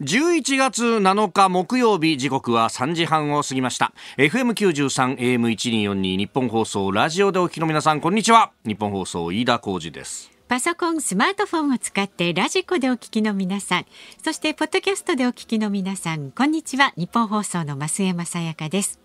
11月7日木曜日時刻は3時半を過ぎました FM93 AM1242 日本放送ラジオでお聞きの皆さんこんにちは日本放送飯田浩二ですパソコンスマートフォンを使ってラジコでお聞きの皆さんそしてポッドキャストでお聞きの皆さんこんにちは日本放送の増山さやかです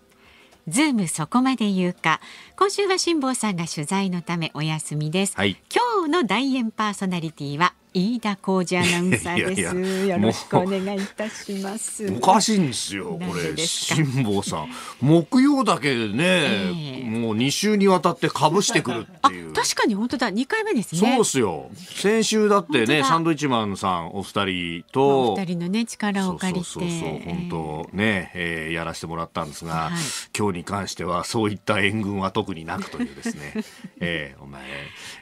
ズームそこまで言うか今週は辛坊さんが取材のためお休みです、はい、今日の大円パーソナリティは飯田浩二アナウンサーですよろしくお願いいたしますおかしいんですよこれ辛坊さん木曜だけでね、えー、もう二週にわたってかぶしてくるっていう確かに本当だ二回目ですねそうっすよ先週だってねサンドイッチマンさんお二人とお二人のね力を借りてそうそう本当ね、えー、やらせてもらったんですが、はい、今日に関してはそういった援軍は特になくというですね、えー、お前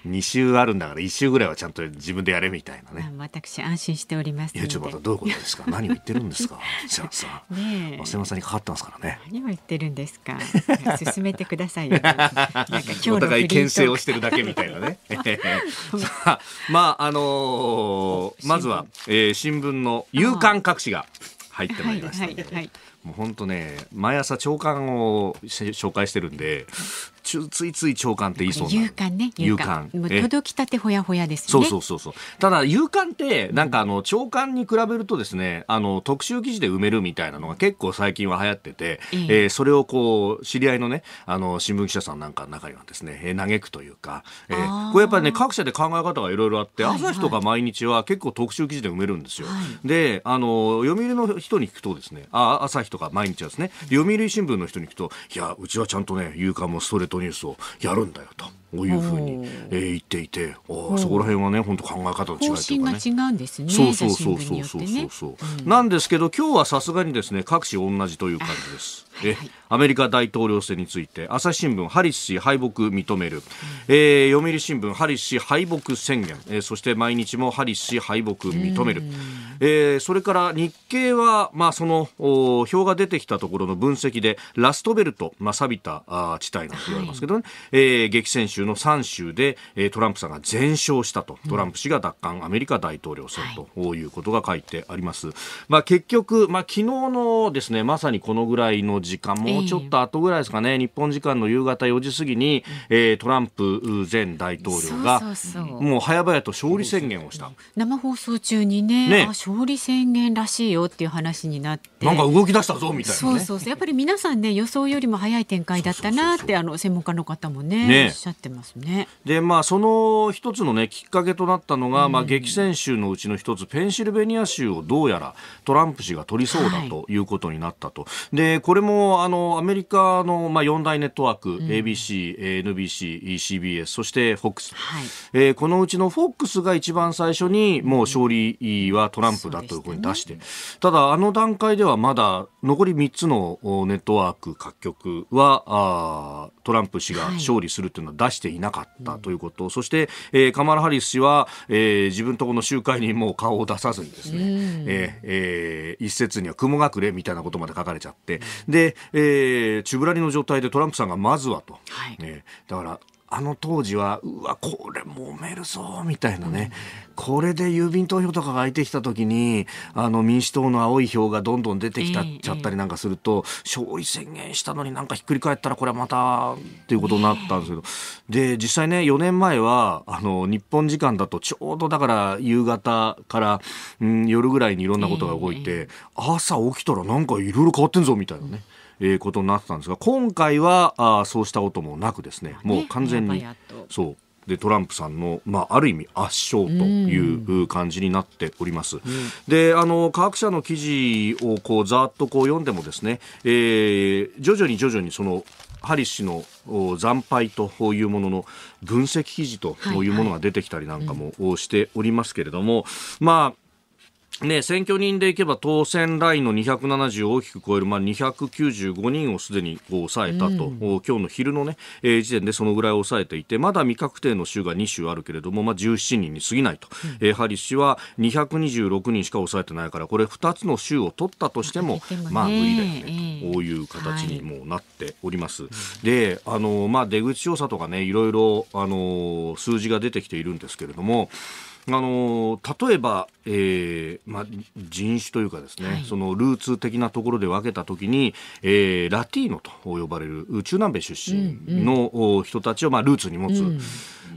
二週あるんだから一週ぐらいはちゃんと自分でやれみみたいなね。私安心しておりますいやちょっとどういうことですか。何を言ってるんですか。さあさあ。ねえ。瀬山さんにかかってますからね。何を言ってるんですか。進めてくださいよ。お互い牽制をしてるだけみたいなね。まああのまずは、えー、新聞の夕刊各紙が入ってまいりましたので。もう本当ね毎朝朝刊を紹介してるんでついつい長官って言いそうな勇敢ね勇敢届きたてほやほやです、ね、そうそうそうそうただ勇敢ってなんかあの長官に比べるとですねあの特集記事で埋めるみたいなのが結構最近は流行ってて、えー、えー、それをこう知り合いのねあの新聞記者さんなんかの中にはですね、えー、嘆くというか、えー、これやっぱりね各社で考え方がいろいろあって、はいはい、朝日とか毎日は結構特集記事で埋めるんですよ、はい、であの読売の人に聞くとですねあ朝日とか毎日はですね読売新聞の人に聞くといやうちはちゃんとね勇敢もストレートトニュースをやるんだよと。こういうふうに、えー、言っていてあそこら辺はね本当考え方の違いというかね違うんですねそうそうそうそうそうそう、うん、なんですけど今日はさすがにですね各紙同じという感じです、はいはい、えアメリカ大統領選について朝日新聞ハリス氏敗北認める、うん、えー、読売新聞ハリス氏敗北宣言、えー、そして毎日もハリス氏敗北認める、うん、えー、それから日経は、まあ、そのお票が出てきたところの分析でラストベルト、まあ、錆びたあ地帯なんて言われますけどね、はい、えー、激戦州州の3州で、えー、トランプさんが全勝したと、トランプ氏が奪還、アメリカ大統領選ということが書いてあります。まあ、結局、まあ、昨日のですね、まさにこのぐらいの時間、もうちょっと後ぐらいですかね、えー、日本時間の夕方4時過ぎに、えー、トランプ前大統領が、もう早々と勝利宣言をした。生放送中にね、ね勝利宣言らしいよっていう話になって、なんか動き出したぞみたいな、ね、そうそうそう、やっぱり皆さんね、予想よりも早い展開だったなって、あの専門家の方もね、ねおっしゃってますねで、まあ、その一つの、ね、きっかけとなったのが、まあ、激戦州のうちの一つペンシルベニア州をどうやらトランプ氏が取りそうだということになったと、はい、でこれもあのアメリカの、まあ、4大ネットワーク、うん、ABC、NBC、CBS そして FOX、はいえー、このうちの FOX が一番最初にもう勝利はトランプだというふうに出して、うんね、ただ、あの段階ではまだ残り3つのネットワーク各局はあトランプ氏が勝利するというのは出して、はいしていなかったということ、うん、そして、えー、カマラ・ハリス氏は、えー、自分とこの集会にもう顔を出さずにですね、うん、ええー、一説には雲隠れみたいなことまで書かれちゃって、で、えー、チュブの状態でトランプさんがまずはと、はい、えだからあの当時はうわこれ揉めるぞみたいなね、うん、これで郵便投票とかが空いてきた時にあの民主党の青い票がどんどん出てきた、ちゃったりなんかすると、勝利宣言したのになんかひっくり返ったらこれはまたっていうことになったんですけど、えー、で実際ね4年前はあの日本時間だとちょうどだから夕方から、うん、夜ぐらいにいろんなことが動いて、えー、朝起きたらなんかいろいろ変わってんぞみたいなね。うんえー、ことになってたんですが今回はあそうしたこともなくですねもう完全に、そうでトランプさんの、まあ、ある意味圧勝という感じになっております、うん、であの科学者の記事をこうざっとこう読んでもですね、えー、徐々に徐々にそのハリス氏の惨敗というものの分析記事というものが出てきたりなんかもしておりますけれども、はいはい、まあね、選挙人でいけば当選ラインの270を大きく超える、まあ、295人をすでに抑えたと、うん、今日の昼のね、えー、時点でそのぐらい抑えていてまだ未確定の州が2州あるけれども、まあ、17人に過ぎないと、うん、えー、ハリス氏は226人しか抑えてないからこれ2つの州を取ったとしても、ね、まあ、無理だよねと、こういう形にもなっております。はい、であの、まあ、出口調査とかねいろいろあの数字が出てきているんですけれども。あの例えば、えーまあ、人種というかですね、はい、そのルーツ的なところで分けた時に、えー、ラティーノと呼ばれる中南米出身の人たちを、まあ、ルーツに持つ。うん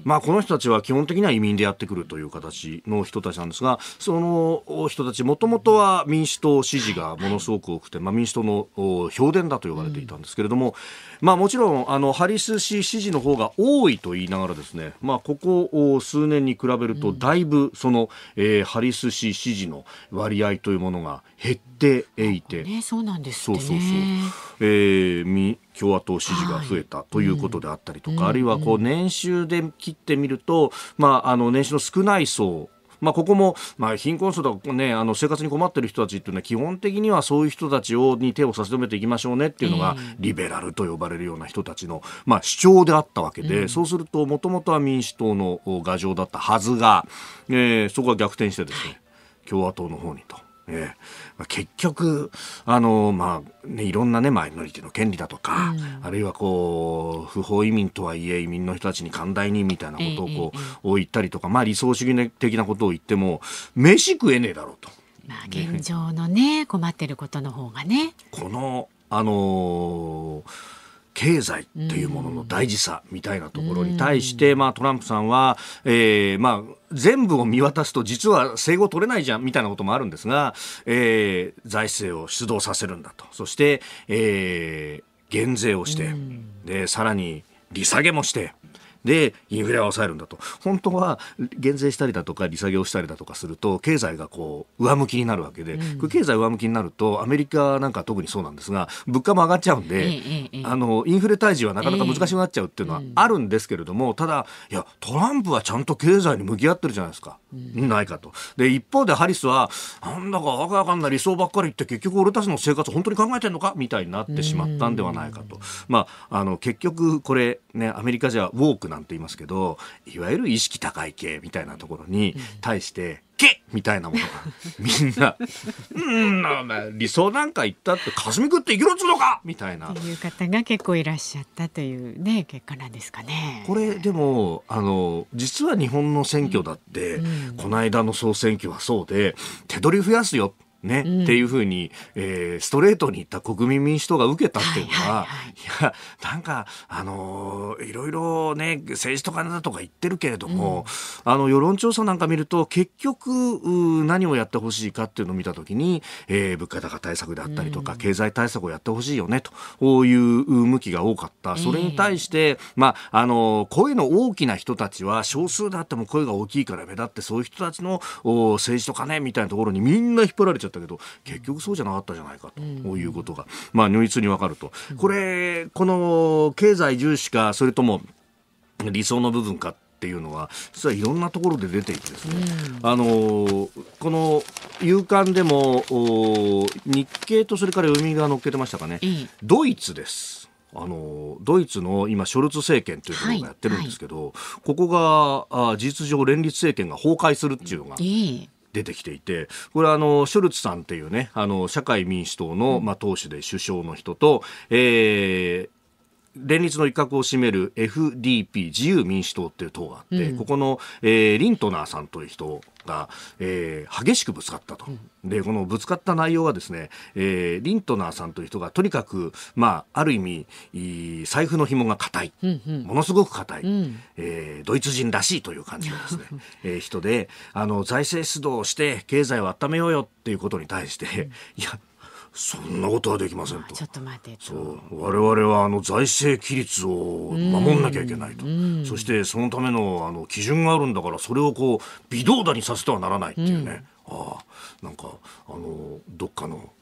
まあ、この人たちは基本的には移民でやってくるという形の人たちなんですがその人たちもともとは民主党支持がものすごく多くて、まあ、民主党の評伝だと呼ばれていたんですけれども、まあ、もちろんあのハリス氏支持の方が多いと言いながらですね、まあ、ここ数年に比べるとだいぶその、えー、ハリス氏支持の割合というものが減っていて、ね、そうなんです、ね、そうそうそう、えー、共和党支持が増えたということであったりとか、はいあるいはこう年収で切ってみると、まあ、あの年収の少ない層まあ、ここも、まあ、貧困層とか、ね、あの生活に困っている人たちっていうのは基本的にはそういう人たちをに手を差し伸べていきましょうねっていうのが、リベラルと呼ばれるような人たちの、まあ、主張であったわけで、そうするともともとは民主党の牙城だったはずが、えそこは逆転してですね共和党の方にと。えまあ、結局あの、まあね、いろんな、ね、マイノリティの権利だとか、うん、あるいはこう不法移民とはいえ移民の人たちに寛大にみたいなことをこう、ええ、を言ったりとか、まあ、理想主義的なことを言っても飯食えねえだろうと。まあ、現状のね困ってることの方がね。このあのー経済というものの大事さみたいなところに対して、まあ、トランプさんは、えー、まあ、全部を見渡すと実は整合取れないじゃんみたいなこともあるんですが、えー、財政を出動させるんだとそして、えー、減税をして、でさらに利下げもして。でインフレを抑えるんだと本当は減税したりだとか利下げをしたりだとかすると経済がこう上向きになるわけで、うん、経済上向きになるとアメリカなんか特にそうなんですが物価も上がっちゃうんで、ええ、あのインフレ退治はなかなか難しくなっちゃうっていうのはあるんですけれども、え、ただいやトランプはちゃんと経済に向き合ってるじゃないですか。ないかと。で、一方でハリスは、なんだかわかわかんない理想ばっかり言って、結局俺たちの生活本当に考えてんのかみたいになってしまったんではないかと。まあ、あの、結局これ、ね、アメリカじゃウォークなんて言いますけど、いわゆる意識高い系みたいなところに対して、けみたいなものが、みんな、うん、理想なんか言ったって、霞くって生きろっつうのかみたいな。いう方が結構いらっしゃったというね、結果なんですかね。これ、でも、あの、実は日本の選挙だって、うん、この間の総選挙はそうで、手取り増やすよ。ね、うん、っていうふうに、えー、ストレートに言った国民民主党が受けたっていうのは,、はいはい、いやなんかあのー、いろいろね政治とかなんだとか言ってるけれども、うん、あの世論調査なんか見ると結局何をやってほしいかっていうのを見た時に、えー、物価高対策であったりとか、うん、経済対策をやってほしいよねという向きが多かった。それに対して、えー、まああの声の大きな人たちは少数であっても声が大きいから目立ってそういう人たちの政治とかねみたいなところにみんな引っ張られちゃってったけど結局そうじゃなかったじゃないかということが、まあ、如実にわかると。これこの経済重視かそれとも理想の部分かっていうのは実はいろんなところで出ていてですね、うん、あのこの勇敢でも日経とそれから読売が載っけてましたかね、うん、ドイツです。あのドイツの今、ショルツ政権というところがやってるんですけど、はいはい、ここがあ事実上、連立政権が崩壊するっていうのが。うん出てきていてこれはあのショルツさんっていうねあの社会民主党の、まあ、党首で首相の人と、えー、連立の一角を占める FDP 自由民主党っていう党があって、うん、ここの、えー、リントナーさんという人が、えー、激しくぶつかったと、うん、でこのぶつかった内容はですね、えー、リントナーさんという人がとにかく、まあ、ある意味財布の紐が硬い、うんうん、ものすごく硬い、うん、えー、ドイツ人らしいという感じのですね、えー、人であの財政出動して経済を温めようよっていうことに対して、いやそんなことはできませんと。ちょっと待てそう我々はあの財政規律を守んなきゃいけないと。そしてそのためのあの基準があるんだからそれをこう微動だにさせてはならないっていうね。うん、ああなんかあのどっかの、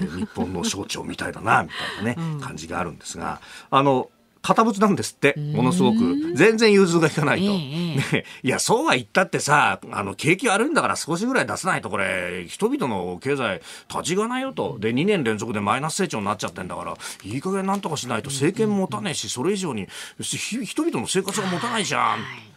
えー、日本の象徴みたいだなみたいなね、感じがあるんですがあの堅物なんですってものすごく全然融通がいかないと、えね、いやそうは言ったってさあの景気悪いんだから少しぐらい出さないとこれ人々の経済立ちがないよとで2年連続でマイナス成長になっちゃってんだからいい加減なんとかしないと政権持たねえしそれ以上に人々の生活が持たないじゃん。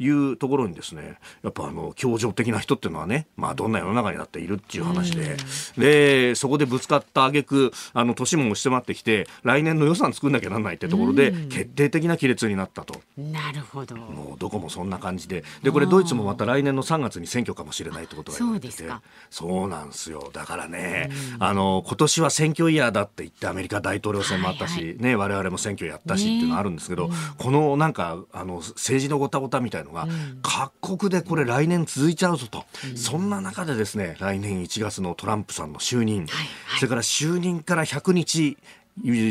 いうところにですねやっぱあの強情的な人っていうのはね、まあ、どんな世の中になっているっていう話で、でそこでぶつかった挙句あの年も押し迫ってきて来年の予算作んなきゃなんないってところで、決定的な亀裂になったと。なるほどもうどこもそんな感じででこれドイツもまた来年の3月に選挙かもしれないってことが言われててそうなんですよだからね、あの今年は選挙イヤーだって言ってアメリカ大統領選もあったし、はいはい、ね、我々も選挙やったしっていうのあるんですけど、このなんかあの政治のごたごたみたいなのが、うん、各国でこれ来年続いちゃうぞと、うん、そんな中でですね来年1月のトランプさんの就任、はいはい、それから就任から100日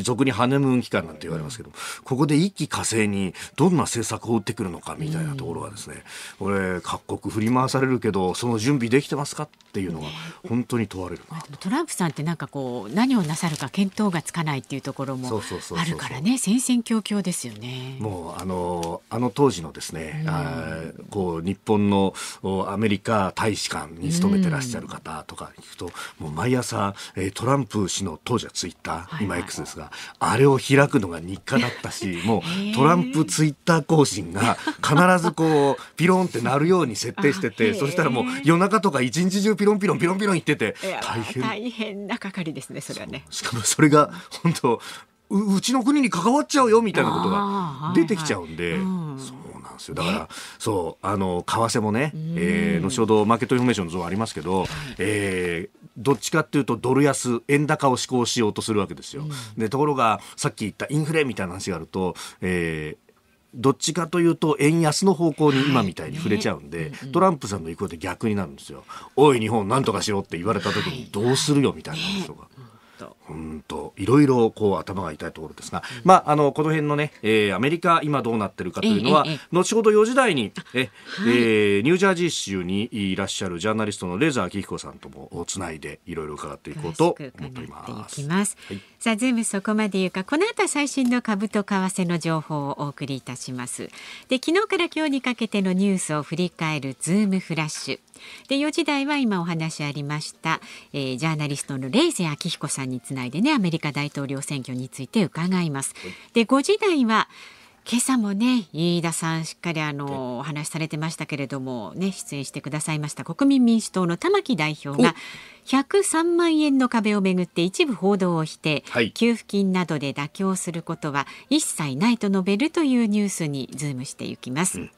俗にハネムーン期間なんて言われますけど、ここで一気火星にどんな政策を打ってくるのかみたいなところはですね、これ、各国振り回されるけど、その準備できてますかっていうのが、本当に問われるなと、トランプさんって、なんかこう、何をなさるか見当がつかないっていうところもあるからね、戦々恐々ですよね。もうあのあの当時のですね、うん、あこう日本のアメリカ大使館に勤めてらっしゃる方とか聞くと、うん、もう毎朝トランプ氏の当時はツイッター、はいはい、今 X スですがあれを開くのが日課だったし もうトランプツイッター更新が必ずこうピロンってなるように設定してて そしたらもう夜中とか一日中ピロンピロンピロンピロン言ってて大変大変な係ですねそれはねしかもそれが本当うちの国に関わっちゃうよみたいなことが出てきちゃうんで、はいはいうん、そうんですよだから、そうあの為替もね、えー、後ほどマーケットインフォメーションの像ありますけど、えー、どっちかっていうとドル安円高を志向しようとするわけですよ。でところがさっき言ったインフレみたいな話があると、えー、どっちかというと円安の方向に今みたいに触れちゃうんで、はいねトランプさんの意向で逆になるんですよ。おい日本なんとかしろって言われた時にどうするよみたいな話とが。はいねうんといろいろこう頭が痛いところですが、うん、まああのこの辺のね、えー、アメリカ今どうなってるかというのは、ええ、後ほど4時台にえ、はい、えー、ニュージャージー州にいらっしゃるジャーナリストのレーザー明彦さんともつないでいろいろ伺っていこうと思っています。ますはい、さあ全部そこまでいうかこの後最新の株と為替の情報をお送りいたします。で昨日から今日にかけてのニュースを振り返るズームフラッシュ。で4時台は今お話ありました、えー、ジャーナリストのレイザー明彦さんにつ内でねアメリカ大統領選挙について伺います。で5時台は今朝もね飯田さんしっかりあのお話しされてましたけれどもね出演してくださいました国民民主党の玉木代表が103万円の壁をめぐって一部報道を否定、はい、給付金などで妥協することは一切ないと述べるというニュースにズームしていきます。うん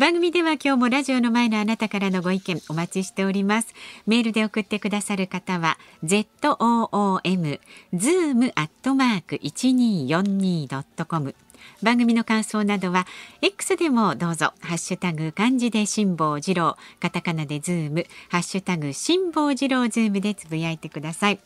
番組では今日もラジオの前のあなたからのご意見お待ちしておりますメールで送ってくださる方は zoom zoom アットマーク一二四二ドットコム。番組の感想などは X でもどうぞハッシュタグ漢字で辛坊治郎カタカナでズームハッシュタグ辛坊治郎ズームでつぶやいてください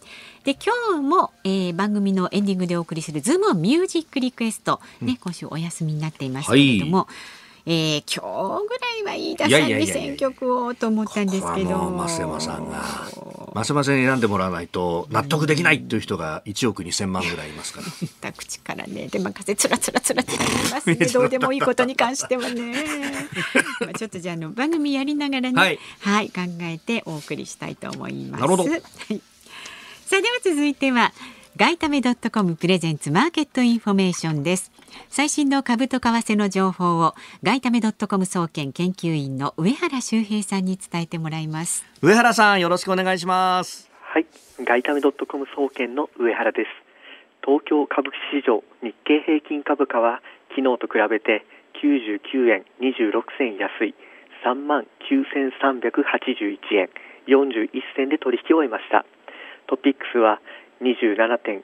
で今日も、えー、番組のエンディングでお送りするズームミュージックリクエスト、ね、今週お休みになっていますけれども、はいえー、今日ぐらいは飯田さんに選曲をと思ったんですけど増山さんが増山さんに選んでもらわないと納得できないという人が1億2 0万ぐらいいますから、う口からねでま風つらつらつらつら言いますねどうでもいいことに関してはねまあちょっとじゃあの番組やりながらね、はい、はい、考えてお送りしたいと思いますなるほど、はい、さあでは続いては外為ドットコムプレゼンツマーケットインフォメーションです最新の株と為替の情報を外為ドットコム総研研究員の上原修平さんに伝えてもらいます上原さんよろしくお願いしますはい外為ドットコム総研の上原です東京株式市場日経平均株価は昨日と比べて99円26銭安い3万9381円41銭で取引を終えましたトピックスは27.16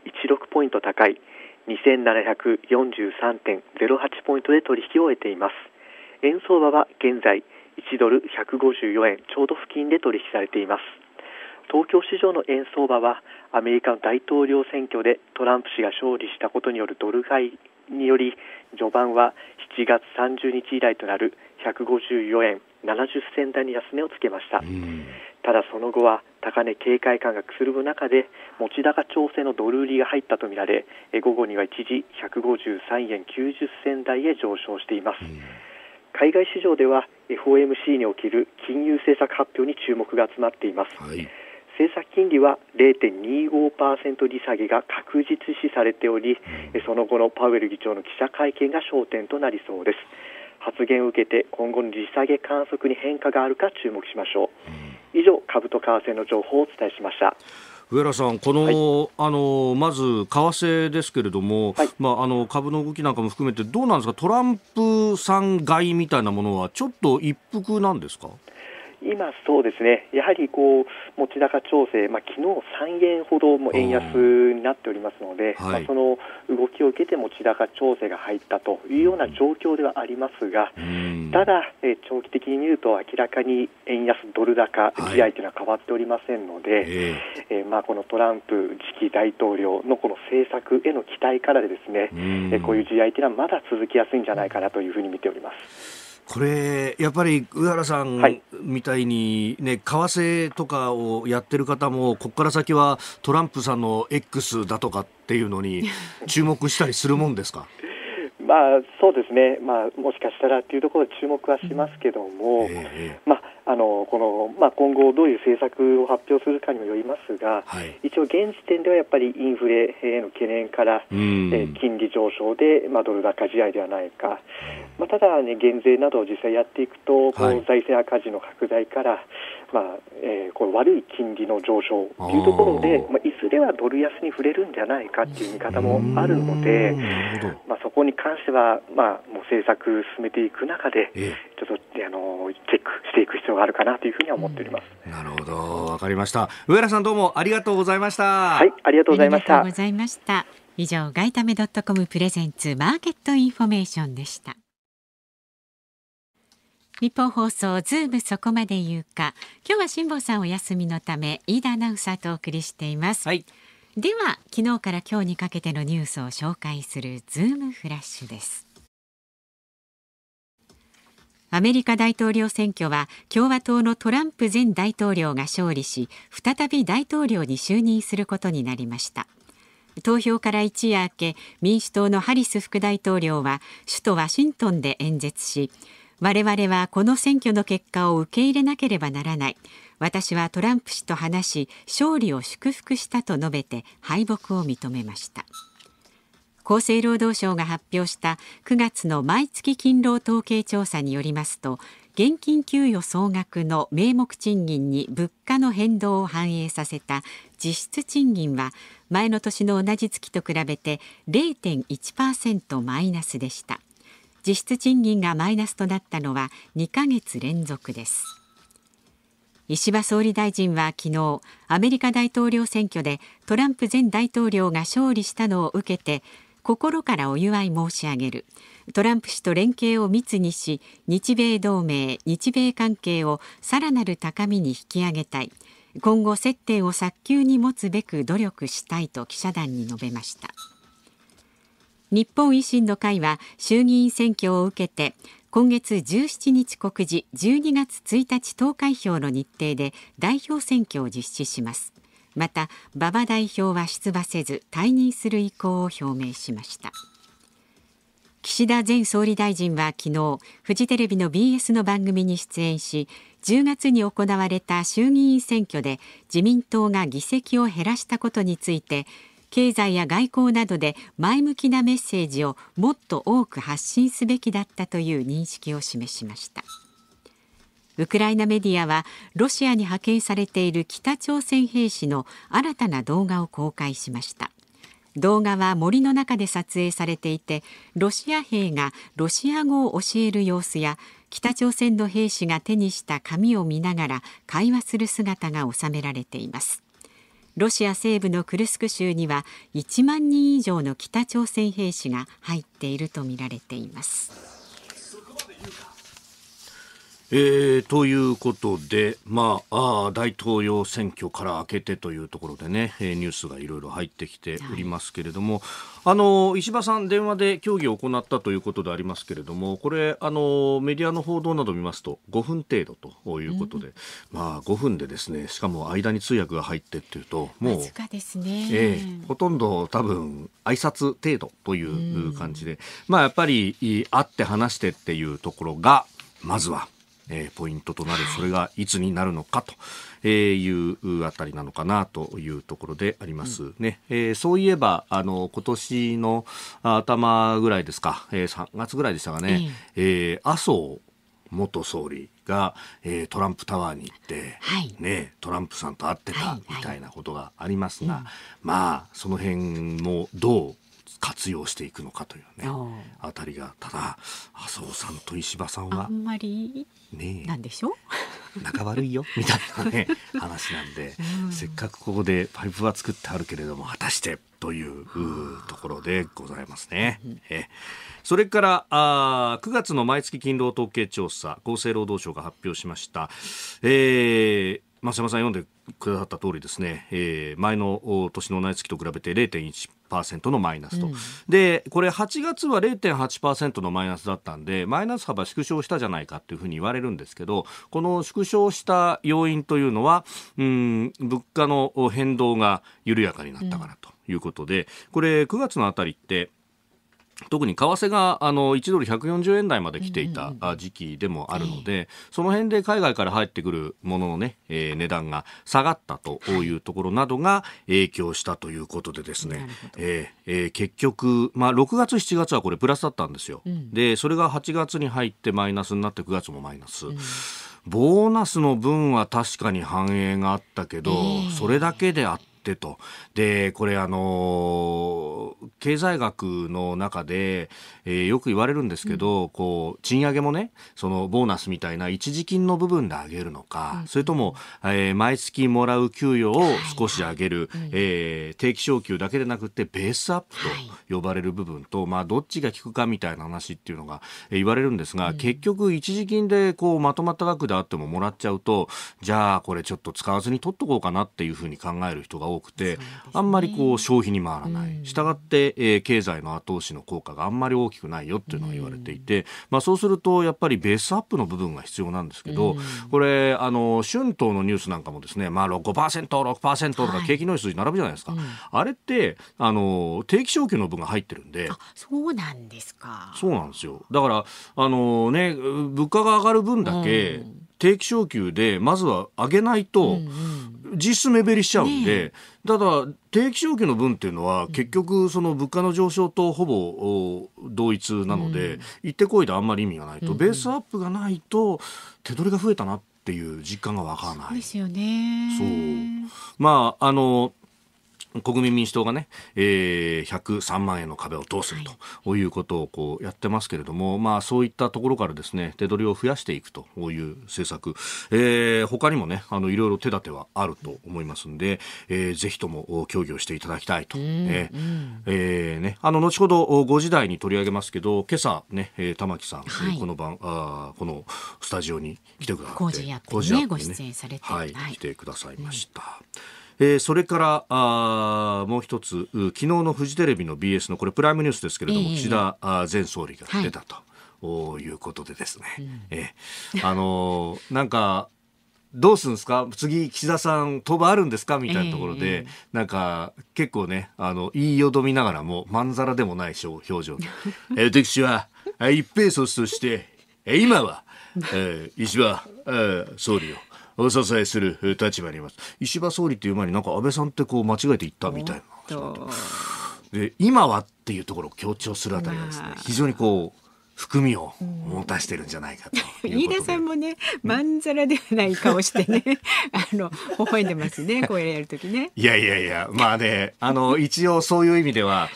ポイント高い2743.08ポイントで取引を終えています円相場は現在1ドル154円ちょうど付近で取引されています東京市場の円相場はアメリカの大統領選挙でトランプ氏が勝利したことによるドル買いにより序盤は7月30日以来となる154円70銭台に安値をつけました。ただその後は高値警戒感がくする中で持ち高調整のドル売りが入ったとみられ午後には一時153円90銭台へ上昇しています、うん、海外市場では FOMC における金融政策発表に注目が集まっています、はい、政策金利は0.25%利下げが確実視されており、うん、その後のパウエル議長の記者会見が焦点となりそうです発言を受けて今後の利下げ観測に変化があるか注目しましょう、うん以上株と為替の情報をお伝えしました上原さん、この、はい、あのまず為替ですけれども、はい、まあ、あの株の動きなんかも含めてどうなんですかトランプさん買いみたいなものはちょっと一服なんですか。今、そうですね、やはりこう持ち高調整、まあ昨日3円ほども円安になっておりますので、はい、まあ、その動きを受けて持ち高調整が入ったというような状況ではありますが、ただ、え長期的に見ると、明らかに円安ドル高、試合というのは変わっておりませんので、はい、えー、まあ、このトランプ次期大統領のこの政策への期待からで、ですね、うん、こういう試合というのはまだ続きやすいんじゃないかなというふうに見ております。これやっぱり上原さん、はいみたいに、ね、為替とかをやってる方もここから先はトランプさんの X だとかっていうのに 注目したりするもんですかまあそうですね、まあ、もしかしたらというところ注目はしますけども、えー、まあ、あのこのまあ、今後、どういう政策を発表するかにもよりますが、はい、一応、現時点ではやっぱりインフレへの懸念から、え金利上昇で、まあ、ドル高試合ではないか、まあ、ただ、ね、減税などを実際やっていくと、財政赤字の拡大から、まあえー、この悪い金利の上昇というところで、まあ、いずれはドル安に触れるんじゃないかという見方もあるので、まあ、そこに関しては、まあ、もう政策進めていく中で、ちょっとあのチェックしていく必要があるかなというふうには思っております、なるほど、わかりました。上原さんどうもありがとうございました。はい、ありがとうございました。ありがとうございました。以上、外為ドットコムプレゼンツマーケットインフォメーションでした。日本放送ズームそこまで言うか今日は辛坊さんお休みのため飯田アナウンサーとお送りしています、はい、では昨日から今日にかけてのニュースを紹介するズームフラッシュですアメリカ大統領選挙は共和党のトランプ前大統領が勝利し再び大統領に就任することになりました投票から一夜明け民主党のハリス副大統領は首都ワシントンで演説し我々はこの選挙の結果を受け入れなければならない私はトランプ氏と話し勝利を祝福したと述べて敗北を認めました厚生労働省が発表した9月の毎月勤労統計調査によりますと現金給与総額の名目賃金に物価の変動を反映させた実質賃金は前の年の同じ月と比べて0.1%マイナスでした実質賃金がマイナスとなったのは2ヶ月連続です石破総理大臣は昨日アメリカ大統領選挙でトランプ前大統領が勝利したのを受けて心からお祝い申し上げるトランプ氏と連携を密にし日米同盟日米関係をさらなる高みに引き上げたい今後接点を早急に持つべく努力したいと記者団に述べました。日本維新の会は衆議院選挙を受けて今月17日告示12月1日投開票の日程で代表選挙を実施しますまた馬場代表は出馬せず退任する意向を表明しました岸田前総理大臣は昨日フジテレビの BS の番組に出演し10月に行われた衆議院選挙で自民党が議席を減らしたことについて経済や外交などで前向きなメッセージをもっと多く発信すべきだったという認識を示しましたウクライナメディアはロシアに派遣されている北朝鮮兵士の新たな動画を公開しました動画は森の中で撮影されていてロシア兵がロシア語を教える様子や北朝鮮の兵士が手にした紙を見ながら会話する姿が収められていますロシア西部のクルスク州には1万人以上の北朝鮮兵士が入っているとみられています。えー、ということで、まあ、あ大統領選挙から明けてというところでね、えー、ニュースがいろいろ入ってきておりますけれども、はい、あの石破さん、電話で協議を行ったということでありますけれども、これあの、メディアの報道など見ますと、5分程度ということで、うん、まあ、5分でですねしかも間に通訳が入ってっていうと、もう、ねえー、ほとんど多分挨拶程度という感じで、うん、まあ、やっぱり会って話してっていうところが、まずは。えー、ポイントとなる、それがいつになるのかというあたりなのかなというところでありますね。うん、えー、そういえば、あの、今年の頭ぐらいですか、えー、3月ぐらいでしたかね、えー、麻生元総理が、えー、トランプタワーに行って、はい、ね、トランプさんと会ってたみたいなことがありますが、はいはいうん、まあその辺もどう活用していくのかというねあたりがただ麻生さんと石破さんはあんまりねなんでしょう 仲悪いよみたいなね 話なんで、うん、せっかくここでパイプは作ってあるけれども果たしてというところでございますね。えそれからあ9月の毎月勤労統計調査厚生労働省が発表しました、えー、松山さん読んでくださった通りですね、えー、前の年の同じ月と比べて0.1%のマイナスと、うん、でこれ8月は0.8%のマイナスだったんでマイナス幅縮小したじゃないかというふうに言われるんですけどこの縮小した要因というのはうん物価の変動が緩やかになったからということで、これ9月のあたりって特に為替があの1ドル140円台まで来ていた時期でもあるので、その辺で海外から入ってくるもののね、えー、値段が下がったというところなどが影響したということでですね、えー、えー、結局、まあ、6月、7月はこれプラスだったんですよ、うん、でそれが8月に入ってマイナスになって9月もマイナス。うんボーナスの分は確かに反映があったけど、えー、それだけであってと。で、これあの、経済学の中で、えー、よく言われるんですけど、うん、こう、賃上げもね、そのボーナスみたいな一時金の部分で上げるのか、うん、それとも、えー、毎月もらう給与を少し上げる、はい、えー、定期昇給だけでなくてベースアップと呼ばれる部分と、はい、まあ、どっちが効くかみたいな話っていうのが言われるんですが、うん、結局一時金でこうまとまった額であってももらっちゃうと、じゃあこれちょっと使わずに取っとこうかなっていうふうに考える人が多くて、ね、あんまりこう消費に回らない、したがって、えー、経済の後押しの効果があんまり大きくないよっていうのが言われていて、まあ、そうするとやっぱりベースアップの部分が必要なんですけど、これあの春闘のニュースなんかもですね、まあ6、5%、6%とか景気のいい数字並ぶじゃないですか、はい、あれってあの定期昇給の分が入ってるんでそうなんですかそうなんですよだからあの、ね、物価が上がる分だけ、定期昇給でまずは上げないと、実質目減りしちゃうんで、ただ定期昇給の分っていうのは結局その物価の上昇とほぼ同一なので、行ってこいであんまり意味がないと、ベースアップがないと手取りが増えたなっていう実感がわからない。ですよね。そう。まああの国民民主党がね、えー、103万円の壁をどうするということをこうやってますけれども、まあ、そういったところからですね手取りを増やしていくという政策、えー、他にもねあのいろいろ手立てはあると思いますんで、えー、ぜひとも協議をしていただきたいと、うん、えー、えー、ね、あの後ほど5時台に取り上げますけど今朝ね、ね玉木さん、はい、この晩あこのスタジオに来てくださって工事やって、ねってね、ご出演されて、はい、はい、来てくださいました。うんえー、それからあもう一つ昨日のフジテレビの BS のこれプライムニュースですけれども、岸田前総理が出たと。はいいうことでですね、うん、えー、あのー、なんかどうするんですか次岸田さん当番あるんですかみたいなところで、えー、なんか結構ねあの言いよどみながらもまんざらでもない表情えー、私は一平卒として今は、えー、石破、えー、総理をお支えする立場にいます石破総理という前になんか安倍さんってこう間違えていったみたいなで今はっていうところを強調するあたりがですね非常にこう含みを持たしてるんじゃないかと 飯田さんもねまんざらではない顔してね あの微笑んでますね こうやる時ねいやいやいやまあねあの一応そういう意味では、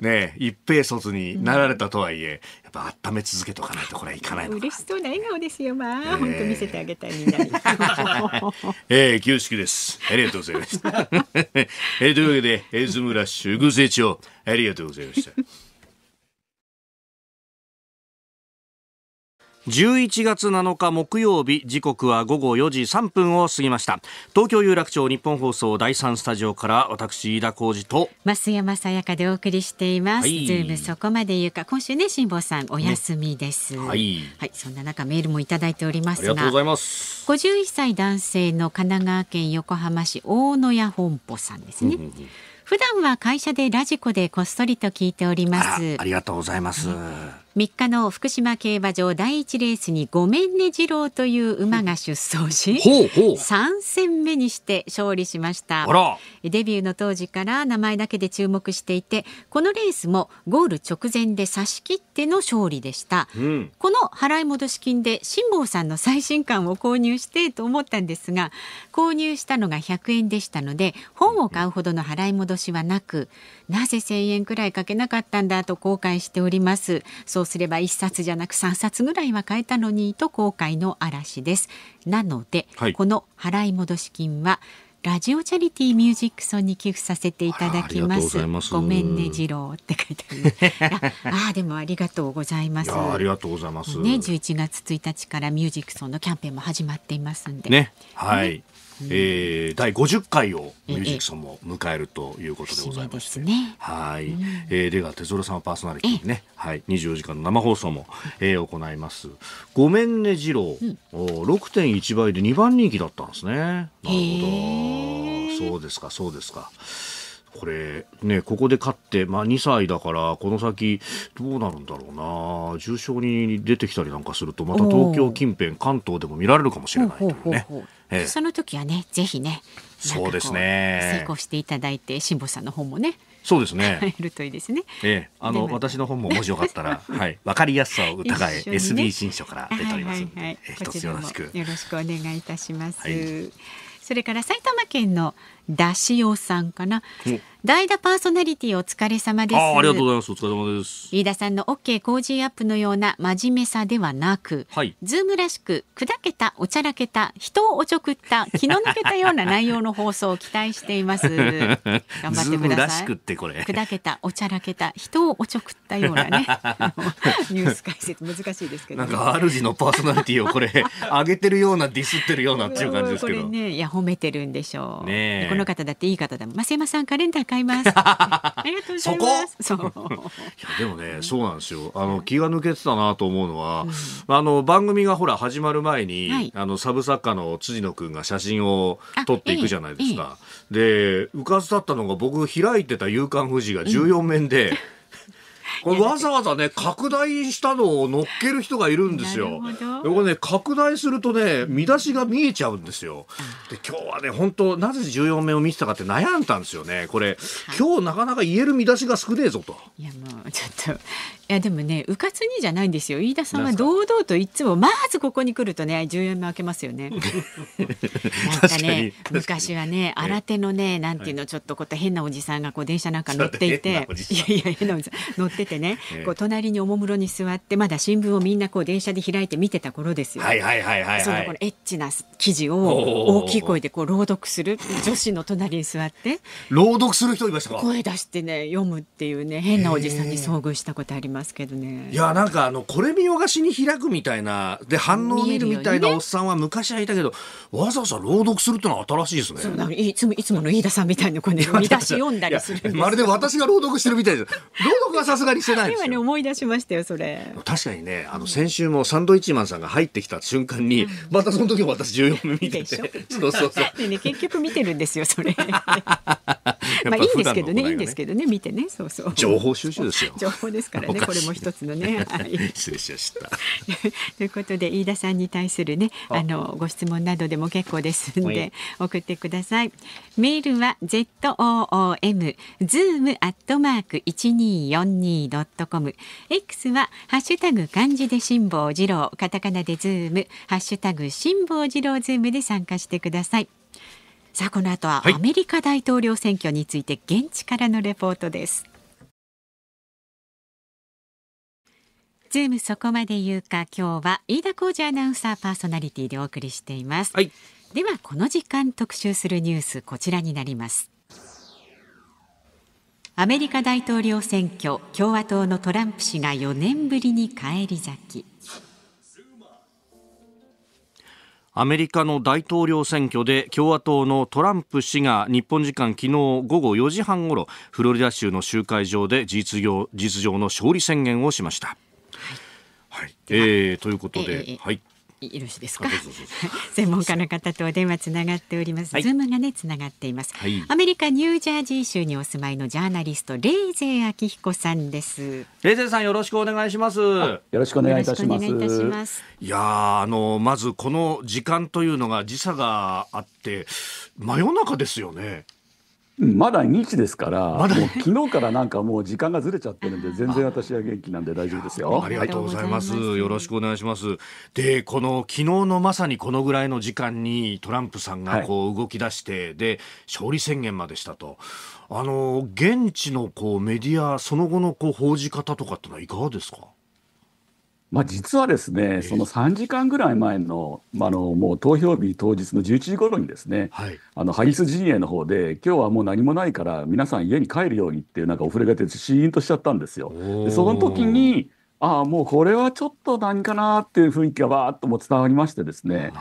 ね一平卒になられたとはいえ、やっぱ温め続けとかないとこれはいかない嬉しそうな笑顔ですよまあ、えー、本当見せてあげたいみんなにえー、恐縮ですありがとうございましたえー、というわけで「エズムラッシュ偶然帳」ありがとうございました11月7日木曜日時刻は午後4時3分を過ぎました東京有楽町日本放送第三スタジオから私飯田浩二と増山さやかでお送りしています、はい、ズームそこまで言うか今週ね辛坊さんお休みです、ね、はい、はい、そんな中メールもいただいておりますありがとうございます51歳男性の神奈川県横浜市大野屋本舗さんですね、普段は会社でラジコでこっそりと聞いておりますありがとうございます、ね、3日の福島競馬場第1レースにごめんね二郎という馬が出走し、3戦目にして勝利しましたデビューの当時から名前だけで注目していてこのレースもゴール直前で差し切っての勝利でした、うん、この払い戻し金で辛坊さんの最新刊を購入してと思ったんですが購入したのが100円でしたので本を買うほどの払い戻しはなく、なぜ1000円くらいかけなかったんだと後悔しておりますそそうすれば一冊じゃなく三冊ぐらいは買えたのにと後悔の嵐ですなので、はい、この払い戻し金はラジオチャリティーミュージックソンに寄付させていただきます。ごますごめんね、次郎って書いてある、ああ、でもありがとうございます。ありがとうございます。ね、十一月一日からミュージックソンのキャンペーンも始まっていますんで。ね、はい。ねえー、第50回をミュージックソンも迎えるということでございまして、はい、うん、えー、出川哲るさんパーソナリティね、はい、24時間の生放送も、えー、行います。ごめんね二郎、うん、6.1倍で2番人気だったんですね。なるほど、そうですかそうですか。これ、ね、ここで勝って、まあ、2歳だから、この先、どうなるんだろうな、重症に出てきたりなんかすると、また東京近辺、関東でも見られるかもしれないというね。その時はね、ぜひね、そうですね。成功していただいて、辛坊さんの方もね。そうですね。入 るといいですね。ええ、あの、私の本ももしよかったら、はい、わかりやすさを疑え、ね、SB 新書から出ておりますので、一つよろしく。よろしくお願いいたします。それから埼玉県のだしおさんかな代打パーソナリティお疲れ様ですありがとうございますお疲れ様です飯田さんの OK ジーアップのような真面目さではなく、はい、ズームらしく砕けたおちゃらけた人をおちょくった気の抜けたような内容の放送を期待しています 頑張ってください砕けたおちゃらけた人をおちょくったようなね ニュース解説難しいですけど、ね、なんか主のパーソナリティをこれ上げてるようなディスってるようなっていう感じですけどこれねいや褒めてるんでしょうねの方だっていい方だもん。増山さんカレンダー買います。ありがとうございます。そう。いやでもね、そうなんですよ。あの気が抜けてたなと思うのは、うん、あの番組がほら始まる前に、はい、あのサブ作家の辻野くんが写真を撮っていくじゃないですか。ええで、浮かずだったのが僕開いてた夕刊フジが十四面で。うんこれわざわざね、拡大したのを乗っける人がいるんですよ。これね、拡大するとね、見出しが見えちゃうんですよ。で、今日はね、本当なぜ14面を見てたかって悩んだんですよね。これ、今日なかなか言える見出しが少ねえぞと。いや、もう、ちょっと。いやでもね、うかつにじゃないんですよ。飯田さんは堂々といつも、まずここに来るとね、14面開けますよね。なんかね、昔はね、新手のね、なんていうの、ちょっとこう変なおじさんがこう電車なんか乗っていて、いやいや、変なおじさん乗っててね、こう隣におもむろに座ってまだ新聞をみんなこう電車で開いて見てた頃ですよ。はいはいはいはい、はい、そのこのエッチな記事を大きい声でこう朗読する女子の隣に座って朗読する人いましたか。声出してね読むっていうね変なおじさんに遭遇したことありますけどね。いやなんかあのこれ見よがしに開くみたいなで反応を見るみたいなおっさんは昔はいたけど、ね、わざわざ朗読するってのは新しいですね。そういつもいつもの飯田さんみたいなこうね 見出し読んだりするまるで私が朗読してるみたいです。朗読はさすがにりしてない今ね思い出しましたよそれ確かにねあの先週もサンドイッチマンさんが入ってきた瞬間に、うん、またその時も私十四分見ててそうそうそう ね、結局見てるんですよそれまあいいんですけどね、ね、いいんですけどね見てねそうそう情報収集ですよ 情報ですからねこれも一つのね、はい、失礼しましたということで飯田さんに対するねあのご質問などでも結構ですんで送ってくださいメールは ZOOM zoom アットマーク一二四二ドットコム X はハッシュタグ漢字で辛坊治郎カタカナでズームハッシュタグ辛坊治郎ズームで参加してくださいさあこの後はアメリカ大統領選挙について現地からのレポートです、ズームそこまで言うか今日は飯田浩二アナウンサーパーソナリティでお送りしています、はい、ではこの時間特集するニュースこちらになりますアメリカ大統領選挙共和党のトランプ氏が4年ぶりに返り咲きアメリカの大統領選挙で共和党のトランプ氏が日本時間昨日午後4時半ごろフロリダ州の集会場で事実上の勝利宣言をしました。はい、はい、えー、ということで、えー、はいしですか、専門家の方と電話つながっております、ズームがねつながっています、アメリカニュージャージー州にお住まいのジャーナリストレイゼー明彦さんですレイゼーさんよろしくお願いしますよろしくお願いいたしますいやあのまずこの時間というのが時差があって真夜中ですよねまだ2時ですから、まだね、昨日からなんかもう時間がずれちゃってるんで、全然私は元気なんで大丈夫ですよ。ありがとうございます。よろしくお願いします。で、この昨日のまさにこのぐらいの時間にトランプさんがこう動き出して、はい、で、勝利宣言までしたと。あの、現地のこうメディア、その後のこう報じ方とかってのはいかがですかまあ、実はですね、その3時間ぐらい前の,、まあ、のもう投票日当日の11時頃にですね、はい、あのハリス陣営の方で、今日はもう何もないから、皆さん家に帰るようにっていう、なんかお触れが出て、シーンとしちゃったんですよ。でその時にああもうこれはちょっと何かなっていう雰囲気がわーっとも伝わりましてですね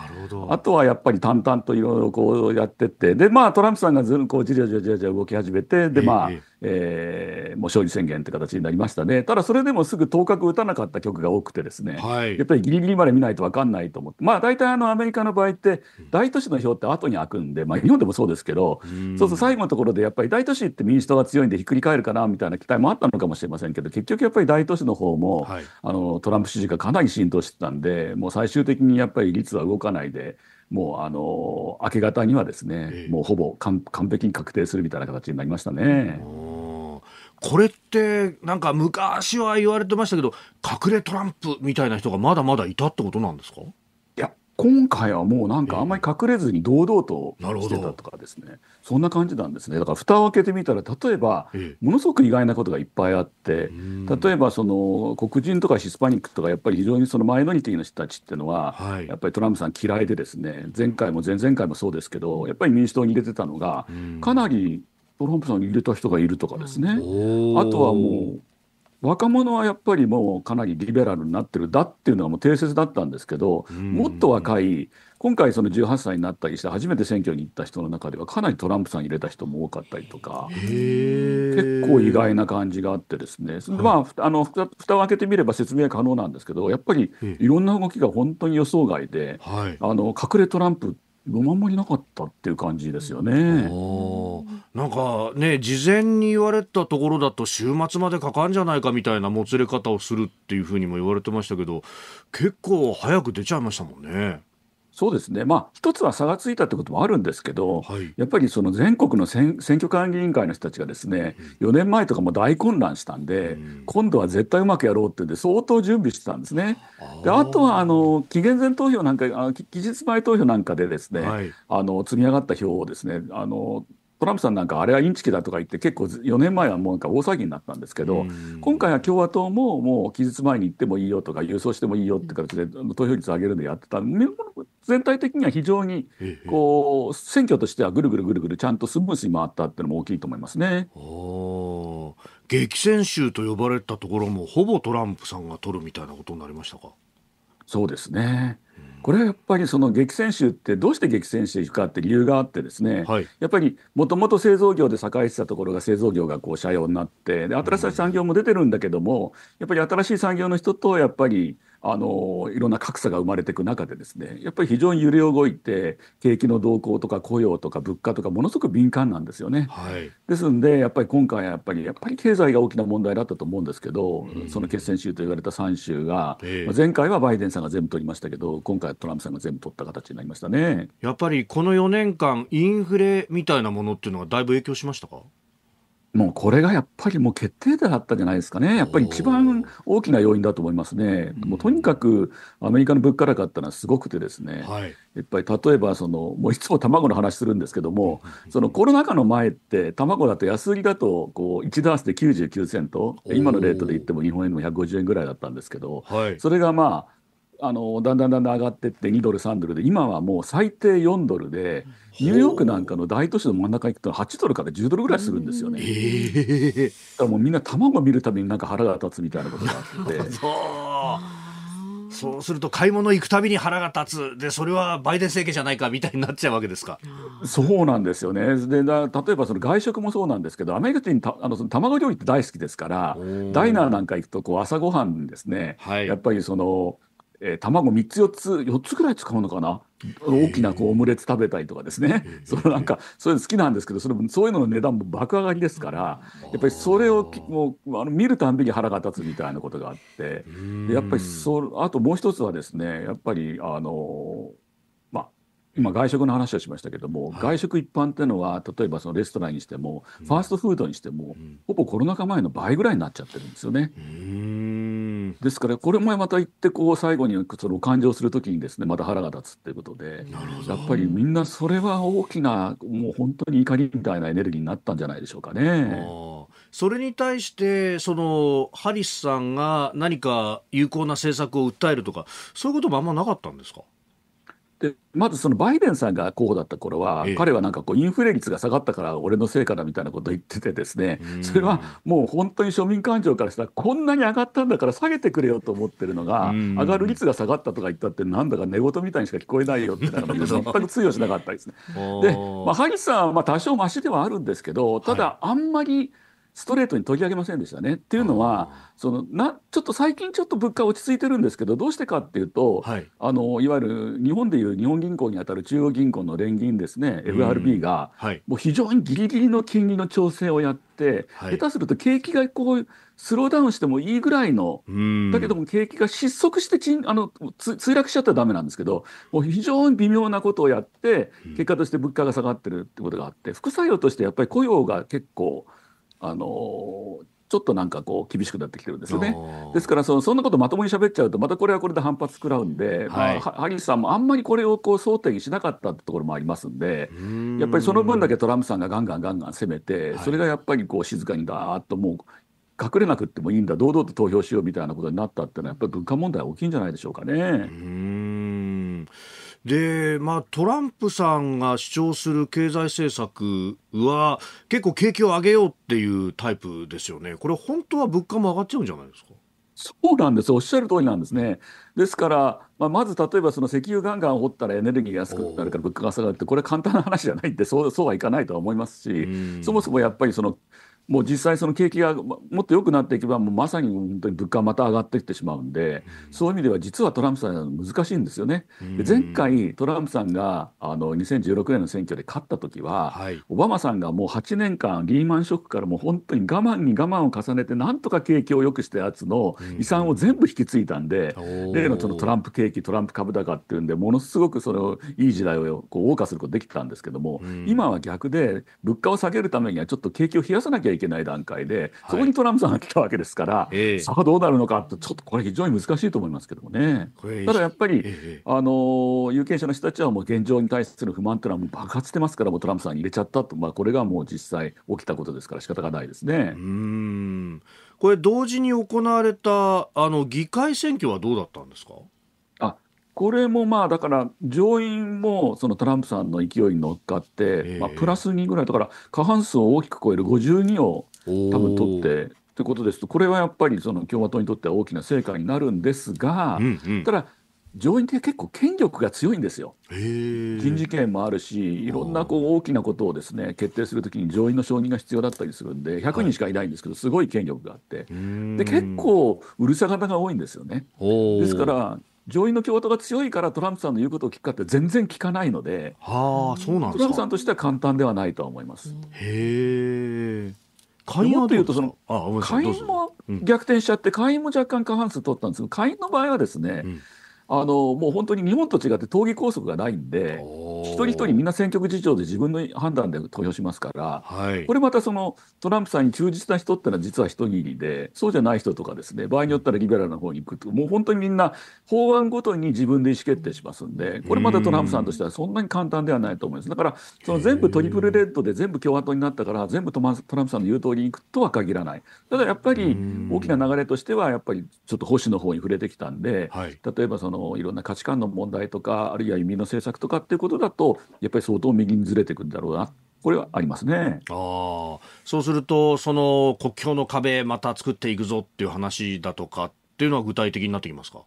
あとはやっぱり淡々といろいろこうやってってでまあトランプさんがずっこうじりじりじりじり動き始めてでまあ、えええー、もう勝利宣言って形になりましたね。ただそれでもすぐ頭角打たなかった曲が多くてですね、はい、やっぱりギリギリまで見ないと分かんないと思って、まあ大体あのアメリカの場合って大都市の票って後に開くんで、まあ日本でもそうですけど、うそうすると最後のところでやっぱり大都市って民主党が強いんでひっくり返るかなみたいな期待もあったのかもしれませんけど、結局やっぱり大都市の方も、はい、あのトランプ支持がかなり浸透してたんで、もう最終的にやっぱり率は動かないで、もうあの明け方にはですね、ええ、もうほぼ完璧に確定するみたいな形になりましたね。これってなんか昔は言われてましたけど隠れトランプみたいな人がまだまだいたってことなんですか今回はもうなんかあんまり隠れずに堂々としてたとかですね、えー、そんな感じなんですねだから蓋を開けてみたら例えば、ものすごく意外なことがいっぱいあって、えー、例えばその黒人とかシスパニックとかやっぱり非常にそのマイノリティの人たちっていうのは、やっぱりトランプさん嫌いでですね前回も前々回もそうですけどやっぱり民主党に入れてたのが、かなりトランプさんに入れた人がいるとかですね、あとはもう若者はやっぱりもうかなりリベラルになってるだっていうのはもう定説だったんですけど、もっと若い今回その18歳になったりして初めて選挙に行った人の中ではかなりトランプさん入れた人も多かったりとか結構意外な感じがあってですね、れでまああの蓋を開けてみれば説明可能なんですけどやっぱりいろんな動きが本当に予想外で、あの隠れトランプ5万もなかったっていう感じですよね。なんかね事前に言われたところだと週末までかかんじゃないかみたいなもつれ方をするっていうふうにも言われてましたけど結構早く出ちゃいましたもんね。そうですね、まあ、一つは差がついたということもあるんですけど、はい、やっぱりその全国の選挙管理委員会の人たちがですね、うん、4年前とかも大混乱したんで、うん、今度は絶対うまくやろうってんで、相当準備してたんですね。あであとはあの期限前投票なんかあ、期日前投票なんかでですね、はい、あの積み上がった票をですねあのトランプさんなんかあれはインチキだとか言って結構4年前はもうなんか大騒ぎになったんですけど、今回は共和党ももう期日前に行ってもいいよとか郵送してもいいよって形で投票率上げるんでやってた全体的には非常にこう選挙としてはぐるぐるぐるぐるちゃんとスムーズに回ったっていうのも大きいと思いますね。激戦州と呼ばれたところもほぼトランプさんが取るみたいなことになりましたかそうですね。これはやっぱりその激戦州ってどうして激戦州かって理由があってですね、はい、やっぱりもともと製造業で栄えてたところが製造業がこう社用になってで新しい産業も出てるんだけども、やっぱり新しい産業の人とやっぱりあのいろんな格差が生まれていく中でですねやっぱり非常に揺れ動いて景気の動向とか雇用とか物価とかものすごく敏感なんですよね。はい、ですんでやっぱり今回やっぱりやっぱり経済が大きな問題だったと思うんですけど、うん、その決戦州と言われた3州が、えー、前回はバイデンさんが全部取りましたけど今回はトランプさんが全部取った形になりましたね。やっぱりこの4年間インフレみたいなものっていうのはだいぶ影響しましたかもうこれがやっぱりもう決定打だったんじゃないですかね、やっぱり一番大きな要因だと思いますね、もうとにかくアメリカの物価高ってのはすごくて、ですね、はい、やっぱり例えばその、もういつも卵の話するんですけども、そのコロナ禍の前って、卵だと安売りだとこう1ダースで99セント、今のレートで言っても日本円でも150円ぐらいだったんですけど、はい、それがまあ、あのだんだんだんだん上がってって2ドル3ドルで今はもう最低4ドルでニューヨークなんかの大都市の真ん中に行くと8ドルから10ドルぐらいするんですよね。えー、だからもうみんな卵見るたびになんか腹が立つみたいなことがあって。そうそうすると買い物行くたびに腹が立つでそれはバイデン政権じゃないかみたいになっちゃうわけですかそうなんですよねでだ例えばその外食もそうなんですけどアメリカ人たあのその卵料理って大好きですからダイナーなんか行くとこう朝ごはんですね、はい、やっぱりそのえー、卵3つ4つ4つぐらい使うのかな、大きなこうオムレツ食べたりとかですね、そのなんかそういうの好きなんですけどそれもそういうのの値段も爆上がりですからやっぱりそれをもうあの見るたんびに腹が立つみたいなことがあってやっぱりそあともう一つはですねやっぱりあのー今外食の話をしましたけども、はい、外食一般っていうのは例えばそのレストランにしても、うん、ファーストフードにしても、うん、ほぼコロナ禍前の倍ぐらいになっちゃってるんですよね。ですからこれもまた言ってこう最後にその感情する時にですねまた腹が立つっていうことでやっぱりみんなそれは大きなもう本当に怒りみたいなエネルギーになったんじゃないでしょうかね。それに対してそのハリスさんが何か有効な政策を訴えるとかそういうこともあんまなかったんですかでまずそのバイデンさんが候補だった頃は、ええ、彼はなんかこうインフレ率が下がったから俺のせいかだみたいなことを言っててですねそれはもう本当に庶民感情からしたらこんなに上がったんだから下げてくれよと思ってるのが上がる率が下がったとか言ったってなんだか寝言みたいにしか聞こえないよってなのか 全く通用しなかったですね。で、まあ、萩さんはまあ多少ましではあるんですけどただあんまり、はいストレートに取り上げませんでしたね。っていうのはそのなちょっと最近ちょっと物価落ち着いてるんですけどどうしてかっていうと、はい、あのいわゆる日本でいう日本銀行にあたる中央銀行の連銀ですね FRB が、はい、もう非常にギリギリの金利の調整をやって、はい、下手すると景気がこうスローダウンしてもいいぐらいのだけども景気が失速してちんあの墜落しちゃったらダメなんですけどもう非常に微妙なことをやって結果として物価が下がってるってことがあって副作用としてやっぱり雇用が結構。あのちょっとなんかこう厳しくなってきてるんですよね。ですからそのそんなことまともに喋っちゃうとまたこれはこれで反発食らうんで、はい、まあ、萩さんもあんまりこれをこう争点にしなかったってところもありますんでやっぱりその分だけトランプさんがガンガンガンガン攻めて、それがやっぱりこう静かにだーっともう隠れなくてもいいんだ堂々と投票しようみたいなことになったっていうのはやっぱり文化問題大きいんじゃないでしょうかね。で、まあ、トランプさんが主張する経済政策は結構景気を上げようっていうタイプですよね。これ本当は物価も上がっちゃうんじゃないですかそうなんですおっしゃる通りなんですね。ですから、まあ、まず例えばその石油ガンガン掘ったらエネルギーが安くなるから物価が下がるってこれ簡単な話じゃないってそうそうはいかないとは思いますし、そもそもやっぱりそのもう実際その景気がもっと良くなっていけばもうまさに本当に物価また上がってきてしまうんで、そういう意味では実はトランプさん難しいんですよね。前回トランプさんがあの2016年の選挙で勝った時は、オバマさんがもう8年間リーマンショックからもう本当に我慢に我慢を重ねてなんとか景気を良くしたやつの遺産を全部引き継いだんで、例のそのトランプ景気トランプ株高っていうんでものすごくそのいい時代をこう謳歌することできたんですけども、今は逆で物価を下げるためにはちょっと景気を冷やさなきゃいけないいけない段階で、そこにトランプさんが来たわけですから、さあどうなるのかとちょっとこれ、非常に難しいと思いますけどもね。ただやっぱり、あの有権者の人たちは、もう現状に対する不満というのはもう爆発してますから、もうトランプさんに入れちゃったと、まあ、これがもう実際起きたことですから、仕方がないですね。うんこれ、同時に行われたあの議会選挙はどうだったんですか。これもまあだから上院もそのトランプさんの勢いに乗っかって、まあ、プラス2ぐらいだから過半数を大きく超える52を多分取ってということですとこれはやっぱりその共和党にとっては大きな成果になるんですが、うんうん、ただ上院って結構権力が強いんですよ。人事権もあるしいろんなこう大きなことをですね決定するときに上院の承認が必要だったりするんで100人しかいないんですけど、はい、すごい権力があってで結構うるさ方が多いんですよね。ですから上院の共和党が強いからトランプさんの言うことを聞くかって全然聞かないので、はあ、そうなんトランプさんとしては簡単ではないとは思います。へえ。というとその下院も逆転しちゃって下院も若干過半数取ったんですけど下院の場合はですね、うんあのもう本当に日本と違って党議拘束がないんで、一人一人みんな選挙区事情で自分の判断で投票しますから、はい、これまたそのトランプさんに忠実な人ってのは実は一握りで、そうじゃない人とかですね、場合によったらリベラルの方に行くと、もう本当にみんな法案ごとに自分で意思決定しますんで、これまたトランプさんとしてはそんなに簡単ではないと思います。だからその全部トリプルレッドで全部共和党になったから、全部トランプさんの言う通りに行くとは限らない。ただやっぱり大きな流れとしては、やっぱりちょっと保守の方に触れてきたんで、はい、例えばそののいろんな価値観の問題とかあるいは移民の政策とかっていうことだとやっぱり相当右にずれてくんだろうなこれはありますねあそうするとその国境の壁また作っていくぞっていう話だとかっていうのは具体的になってきますか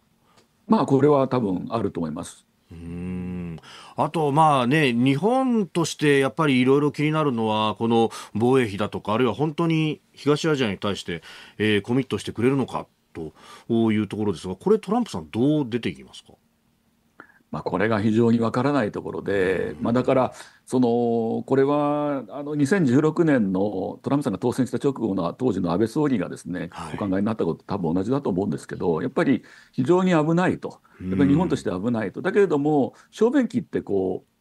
まあこれは多分あると思います。うんあと、まあね、日本としてやっぱりいろいろ気になるのはこの防衛費だとかあるいは本当に東アジアに対して、えー、コミットしてくれるのかというところですがこれトランプさんどう出ていきますかまあ、これが非常にわからないところで、まあ、だからそのこれはあの2016年のトランプさんが当選した直後の当時の安倍総理がですね、お考えになったこと多分同じだと思うんですけどやっぱり非常に危ないとやっぱり日本として危ないとだけれども小便器ってこう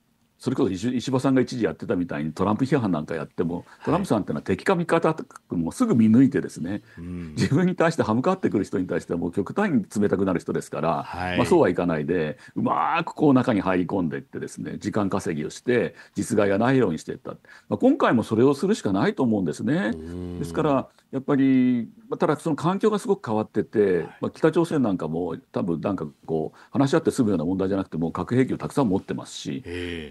それこそ石破さんが一時やってたみたいにトランプ批判なんかやってもトランプさんっていうのは敵か味方もすぐ見抜いてですね、はい、自分に対して歯向かってくる人に対してはもう極端に冷たくなる人ですから、はい、まあ、そうはいかないでうまくこう中に入り込んでいってですね時間稼ぎをして実害がないようにしていった、まあ、今回もそれをするしかないと思うんですね。ですからやっぱり、まあ、ただその環境がすごく変わってて、はい、まあ、北朝鮮なんかも多分なんかこう話し合って済むような問題じゃなくてもう核兵器をたくさん持ってますし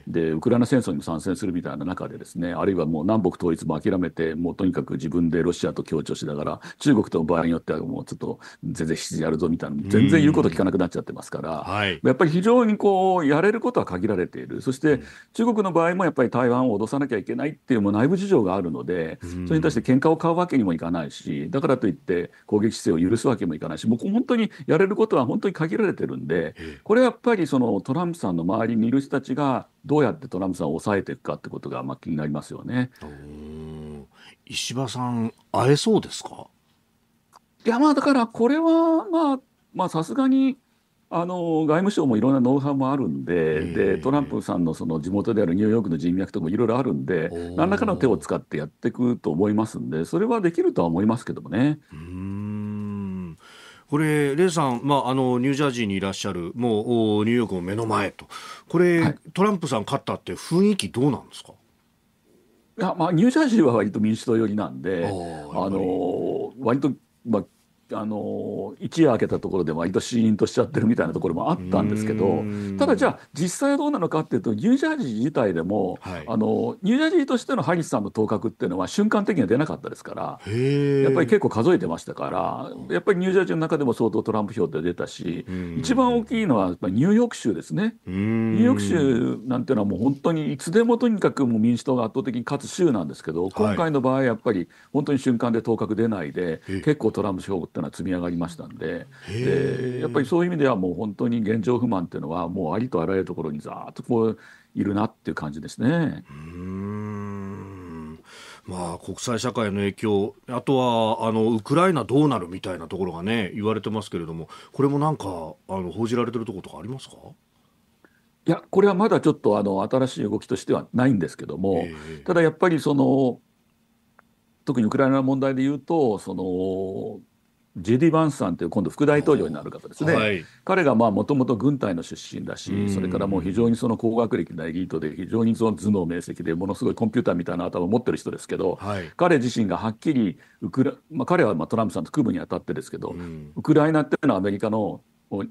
でウクライナ戦争にも参戦するみたいな中でですねあるいはもう南北統一も諦めてもうとにかく自分でロシアと協調しながら中国と場合によってはもうちょっと全然やるぞみたいな全然言うこと聞かなくなっちゃってますから、はい、やっぱり非常にこうやれることは限られているそして中国の場合もやっぱり台湾を脅さなきゃいけないっていうもう内部事情があるのでそれに対して喧嘩を買うわけにもいかない。ないしだからといって攻撃姿勢を許すわけもいかないしもう本当にやれることは本当に限られてるんでこれはやっぱりそのトランプさんの周りにいる人たちがどうやってトランプさんを抑えていくかってことがまあ気になりますよね。石破さん会えそうですかいやまあだからこれはまあさすがにあの外務省もいろんなノウハウもあるんで,、でトランプさんのその地元であるニューヨークの人脈とかもいろいろあるんで何らかの手を使ってやっていくと思いますんでそれはできるとは思いますけどもね。これ、レイさん、まあ、あのニュージャージーにいらっしゃるもうニューヨークの目の前とこれ、はい、トランプさん勝ったって雰囲気どうなんですかいや、まあ、ニュージャージーは割と民主党寄りなんであの割と、まああの一夜明けたところで割とシーンとしちゃってるみたいなところもあったんですけどただじゃあ実際どうなのかっていうとニュージャージー自体でも、はい、あのニュージャージーとしてのハリスさんの頭角っていうのは瞬間的には出なかったですからやっぱり結構数えてましたからやっぱりニュージャージーの中でも相当トランプ票って出たし一番大きいのはやっぱニューヨーク州ですね。ニューヨーク州なんていうのはもう本当にいつでもとにかくもう民主党が圧倒的に勝つ州なんですけど今回の場合やっぱり本当に瞬間で頭角出ないで、結構トランプ票っていうのは積み上がりましたんででやっぱりそういう意味ではもう本当に現状不満っていうのはもうありとあらゆるところにざっとこういるなっていう感じですね。まあ、国際社会の影響、あとはあのウクライナどうなるみたいなところがね言われてますけれども、これもなんかあの報じられてるところとかありますかいや、これはまだちょっとあの新しい動きとしてはないんですけども、ただやっぱりその、特にウクライナ問題でいうと、そのディ・バンスさんという今度副大統領になる方ですね、はい、彼がもともと軍隊の出身だし、それからもう非常にその高学歴なエリートで、非常にその頭脳明晰で、ものすごいコンピューターみたいな頭を持ってる人ですけど、はい、彼自身がはっきりウクラ、まあ、彼はまあトランプさんと組むにあたってですけど、ウクライナっていうのはアメリカの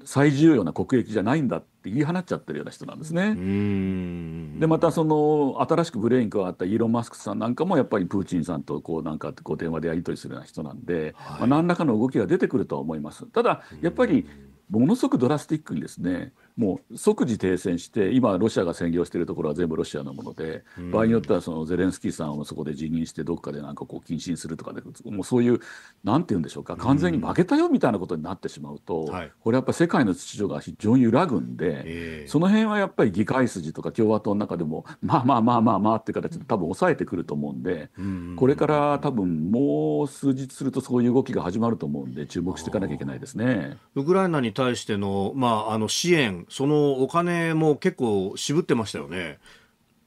最重要な国益じゃないんだって言い放っちゃってるような人なんですね。でまたその新しくブレインクがあったイーロン・マスクさんなんかもやっぱりプーチンさんとこうなんかこう電話でやり取りするような人なんで、はい、まあ、何らかの動きが出てくるとは思います。ただやっぱりものすごくドラスティックにですねもう即時停戦して今ロシアが占領しているところは全部ロシアのもので、場合によってはそのゼレンスキーさんをそこで辞任してどっかでなんかこう謹慎するとかでもうそういうなんて言うんでしょうか完全に負けたよみたいなことになってしまうと、これやっぱ世界の秩序が非常に揺らぐんで、その辺はやっぱり議会筋とか共和党の中でもまあまあまあまあまあっていう形で多分抑えてくると思うんで、これから多分もう数日するとそういう動きが始まると思うんで注目していかなきゃいけないですね。ウクライナに対しての,、まあ、あの支援そのお金も結構渋ってましたよね。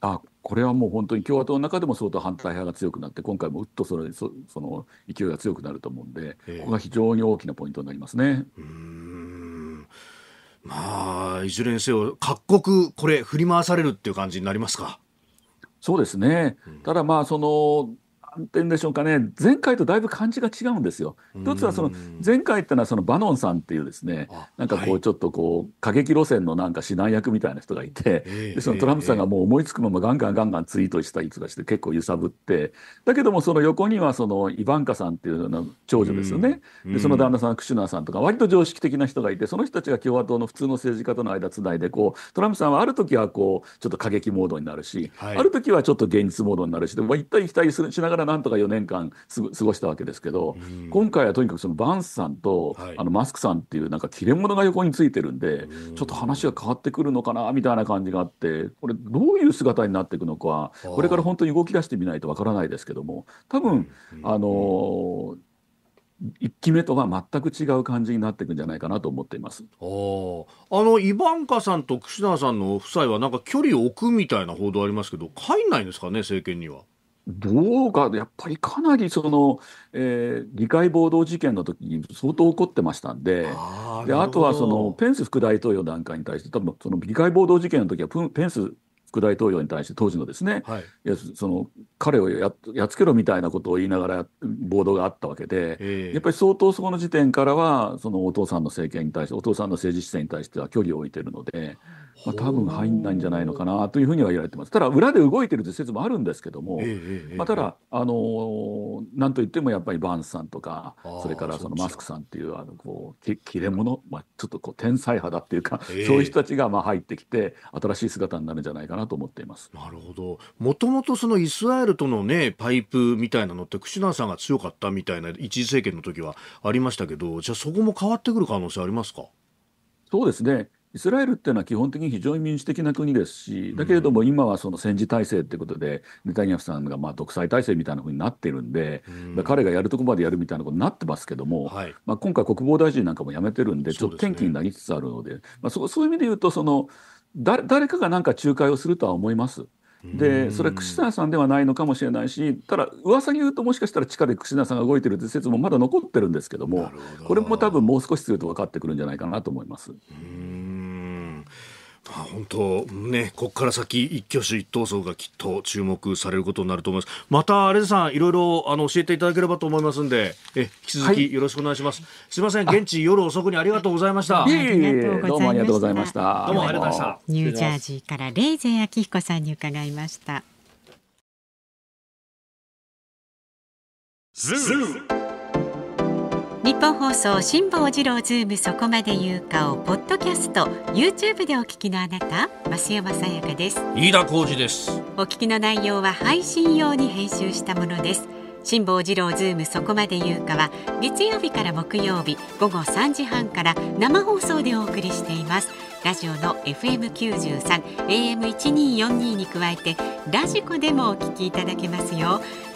あこれはもう本当に共和党の中でも相当反対派が強くなって、今回もうっとそれそその勢いが強くなると思うんで、えここが非常に大きなポイントになりますね。うんまあ、いずれにせよ、各国、これ、振り回されるっていう感じになりますか。そうですね、うん、ただまあそのんて言うんでしょうかね前回とだいぶ感じが違うんですよ。一つはその前回ってのはそのバノンさんっていうですねなんかこうちょっとこう過激路線のなんか指南役みたいな人がいて、でそのトランプさんがもう思いつくままガンガンガンガンツイートしたりとかして結構揺さぶってだけどもその横にはそのイバンカさんっていうな長女ですよね。でその旦那さんクシュナーさんとか割と常識的な人がいてその人たちが共和党の普通の政治家との間つないでこうトランプさんはある時はこうちょっと過激モードになるし、ある時はちょっと現実モードになるしでも行ったり来たりしながらからなんとか4年間過ごしたわけですけど、うん、今回はとにかくそのバンスさんと、はい、あのマスクさんっていうなんか切れ者が横についてるんで、うん、ちょっと話が変わってくるのかなみたいな感じがあってこれどういう姿になっていくのかこれから本当に動き出してみないとわからないですけども多分、うん、あのー1期目とは全く違う感じになっていくんじゃないかなと思っていますあのイバンカさんと櫛田さんの夫妻はなんか距離を置くみたいな報道ありますけど帰んないんですかね政権には。どうか、やっぱりかなりその、えー、議会暴動事件の時に相当怒ってましたんで、あであとはそのペンス副大統領なんかに対して、多分その議会暴動事件の時はペンス副大統領に対して当時のですね、はい、いやその彼をやっつけろみたいなことを言いながら暴動があったわけで、えー、やっぱり相当そこの時点からはそのお父さんの政権に対してお父さんの政治姿勢に対しては距離を置いてるので。まあ、多分入んないんじゃないのかなというふうには言われてます。ただ裏で動いてるという説もあるんですけども、まあ、ただ、あのー、なんといってもやっぱりバーンスさんとかそれからそのマスクさんっていうあのこう切れ者、まあ、ちょっとこう天才派だっていうか、そういう人たちがまあ入ってきて新しい姿になるんじゃないかなと思っています。なるほどもともとそのイスラエルとの、ね、パイプみたいなのってクシュナーさんが強かったみたいな一時政権の時はありましたけどじゃあそこも変わってくる可能性ありますかそうですねイスラエルっていうのは基本的に非常に民主的な国ですし、だけれども今はその戦時体制ってことで、ネタニヤフさんがまあ独裁体制みたいなふうになってるんで、うん、彼がやるとこまでやるみたいなことになってますけども、はい、まあ、今回、国防大臣なんかも辞めてるんで、ちょっと転機になりつつあるので、そね、まあ、そそういう意味で言うとその誰、かがなんか仲介をするとは思います。でそれ串田さんではないのかもしれないしただ噂に言うともしかしたら地下で串田さんが動いてるって説もまだ残ってるんですけどもこれも多分もう少しすると分かってくるんじゃないかなと思います。うんあ本当ねここから先一挙手一投足がきっと注目されることになると思いますまたあれさんいろいろあの教えていただければと思いますんでえ引き続きよろしくお願いします、はい、すみません現地夜遅くにありがとうございましたどうもありがとうございましたどうもありがとうございましたニュージャージーからレイゼン明彦さんに伺いましたズー日本放送辛坊治郎ズームそこまで言うかをポッドキャスト YouTube でお聞きのあなた増山さやかです飯田浩二ですお聞きの内容は配信用に編集したものです辛坊治郎ズームそこまで言うかは月曜日から木曜日午後三時半から生放送でお送りしていますラジオの f m 九十三 a m 一二四二に加えてラジコでもお聞きいただけますよ。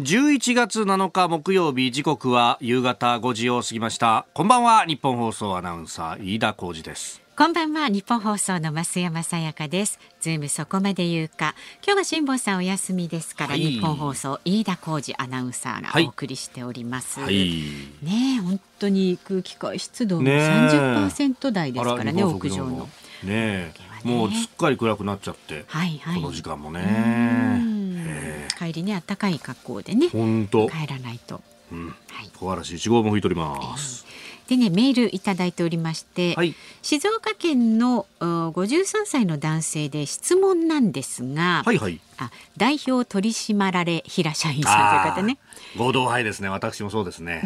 11月7日木曜日時刻は夕方5時を過ぎましたこんばんは日本放送アナウンサー飯田浩司ですこんばんは日本放送の増山さやかですズームそこまで言うか今日は辛坊さんお休みですから、はい、日本放送飯田浩司アナウンサーがお送りしております、はい、ね本当に空気感湿度も30%台ですからね、ね、屋上のね、ね、もうすっかり暗くなっちゃって、はいはい、この時間もね帰りにあったかい格好でね本当帰らないと。うん、はい。小嵐一号も吹いております。でねメールいただいておりまして、はい、静岡県の五十三歳の男性で質問なんですが、はいはい、あ代表取締られ平社員さんという方ね合同杯ですね私もそうですね、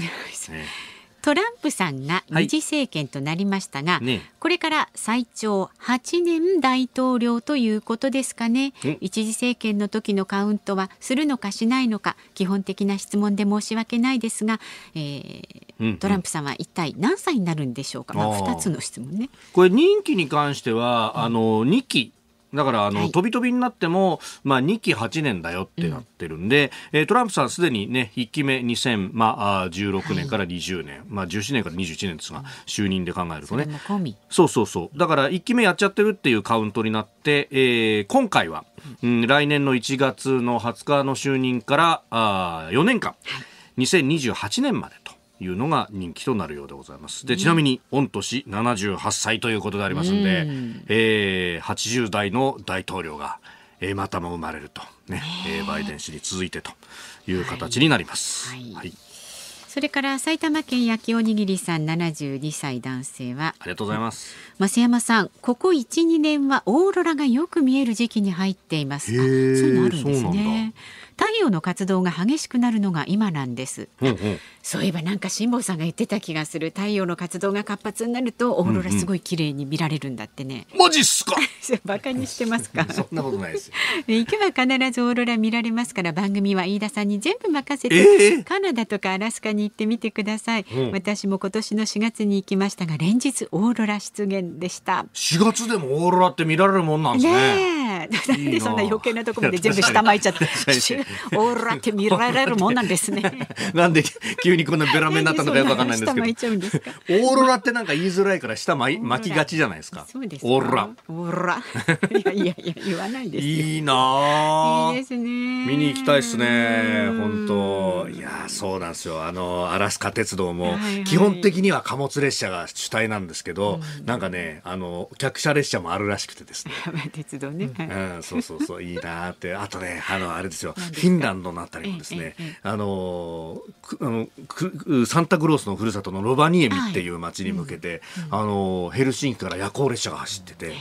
ね トランプさんが二次政権となりましたが、はいね、これから最長8年大統領ということですかね一次政権の時のカウントはするのかしないのか基本的な質問で申し訳ないですが、えー、トランプさんは一体何歳になるんでしょうか、まあ、2つの質問ねこれ任期に関しては、うん、あの2期だからあの、はい、飛び飛びになっても、まあ、2期8年だよってなってるんで、うん、えトランプさんすでに、ね、1期目2016年から20年、はい、まあ、17年から21年ですが、うん、就任で考えるとねそうそうそうだから1期目やっちゃってるっていうカウントになって、えー、今回は、うん、来年の1月の20日の就任からあ4年間、はい、2028年までと。いうのが人気となるようでございますでちなみに御年78歳ということでありますんで、うん、えー、80代の大統領が、えー、またも生まれるとね、ねえー、バイデン氏に続いてという形になります。はい、はいそれから埼玉県焼きおにぎりさん72歳男性はありがとうございます増山さんここ1、2年はオーロラがよく見える時期に入っていますそうなるんですね太陽の活動が激しくなるのが今なんです、うんうん、そういえばなんか辛坊さんが言ってた気がする太陽の活動が活発になるとオーロラすごい綺麗に見られるんだってね、うんうん、マジっすか バカにしてますか そんなことないです行けば必ずオーロラ見られますから番組は飯田さんに全部任せて、えー、カナダとかアラスカに行ってみてください、うん、私も今年の4月に行きましたが連日オーロラ出現でした4月でもオーロラって見られるもんなんですねねなんでそんな余計なところで全部下巻いちゃって、オーロラって見られるもんなんですね。なんで急急にこんなベラメになったのかよくわかんないんですけど。オーロラってなんか言いづらいから下巻巻きがちじゃないですか。そうですオーロラ。オーロラ。いやいやいや言わないですいいないいですね。見に行きたいですね。本当。いやそうなんですよ。あのアラスカ鉄道も、基本的には貨物列車が主体なんですけど、うん、なんかねあの客車列車もあるらしくてですね。鉄 道ね。うん、そうそうそういいなってあとねあのあれですよフィンランドのあたりもですね、ええあのあのサンタクロースのふるさとのロバニエミっていう町に向けて、はいうん、あのヘルシンキから夜行列車が走ってて、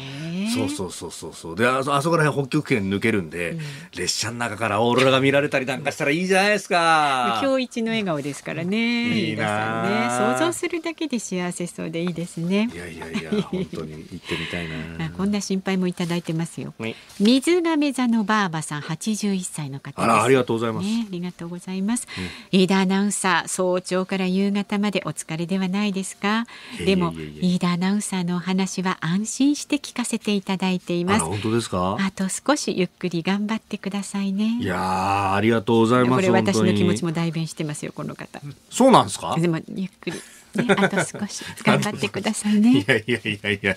そうそうそうそうそうでああそこら辺北極圏抜けるんで、うん、列車の中からオーロラが見られたりなんかしたらいいじゃないですか今日一の笑顔ですからねいいなね想像するだけで幸せそうでいいですねいやいやいや本当に行ってみたいな あこんな心配もいただいてますよ、はい、水亀座のばあばさん81歳の方ありがとうございます、ね、ありがとうございます、うん、アナウンサー早朝から夕方までお疲れではないですかでも飯田アナウンサーのお話は安心して聞かせていただいています本当ですかあと少しゆっくり頑張ってくださいねいやありがとうございますこれ私の気持ちも代弁してますよこの方そうなんですかでもゆっくりあと少し頑張ってくださいね。いやいやいやいや、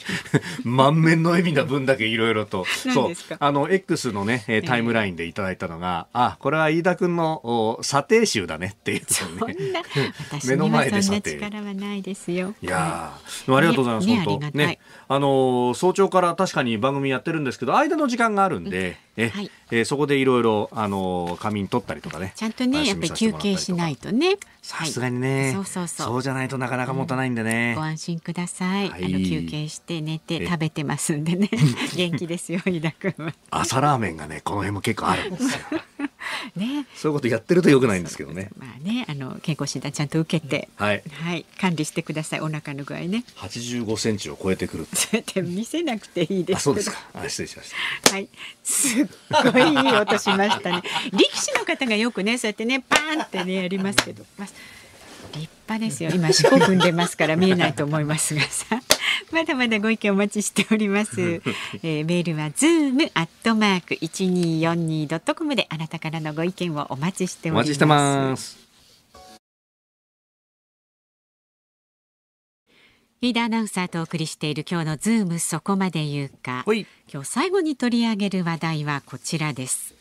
満面の笑みな分だけいろいろと。そう、あの X のね、タイムラインでいただいたのが、えー、あ、これは飯田君の査定集だねっていう、ね、目の前で査定。力はないですよ。いや、ありがとうございます。ね、本当ね、あの早朝から確かに番組やってるんですけど、間の時間があるんで、え、はい、えー、そこでいろいろあの仮眠取ったりとかね。ちゃんとね、やっぱり休憩しないとね。さすがにね、はい、そうそうそう。そうじゃないとなかなか持たないんでね。うん、ご安心ください。はい、あの休憩して寝て食べてますんでね。元気ですよ、飯田君は。朝ラーメンがね、この辺も結構あるんですよ。ね、そういうことやってるとよくないんですけどね。まあね、あの健康診断ちゃんと受けて、はい、はい、管理してください。お腹の具合ね。八十五センチを超えてくる。そうやって 見せなくていいです。そうですか。失礼しました。はい、すっごいいい音しましたね 力士の方がよくねそうやってねパーンってねやりますけど立派ですよ今四股踏んでますから見えないと思いますがさ まだまだご意見お待ちしております、えー、メールはズームアットマーク一二四二ドットコムであなたからのご意見をお待ちしております飯田アナウンサーとお送りしている今日のズームそこまで言うか今日最後に取り上げる話題はこちらです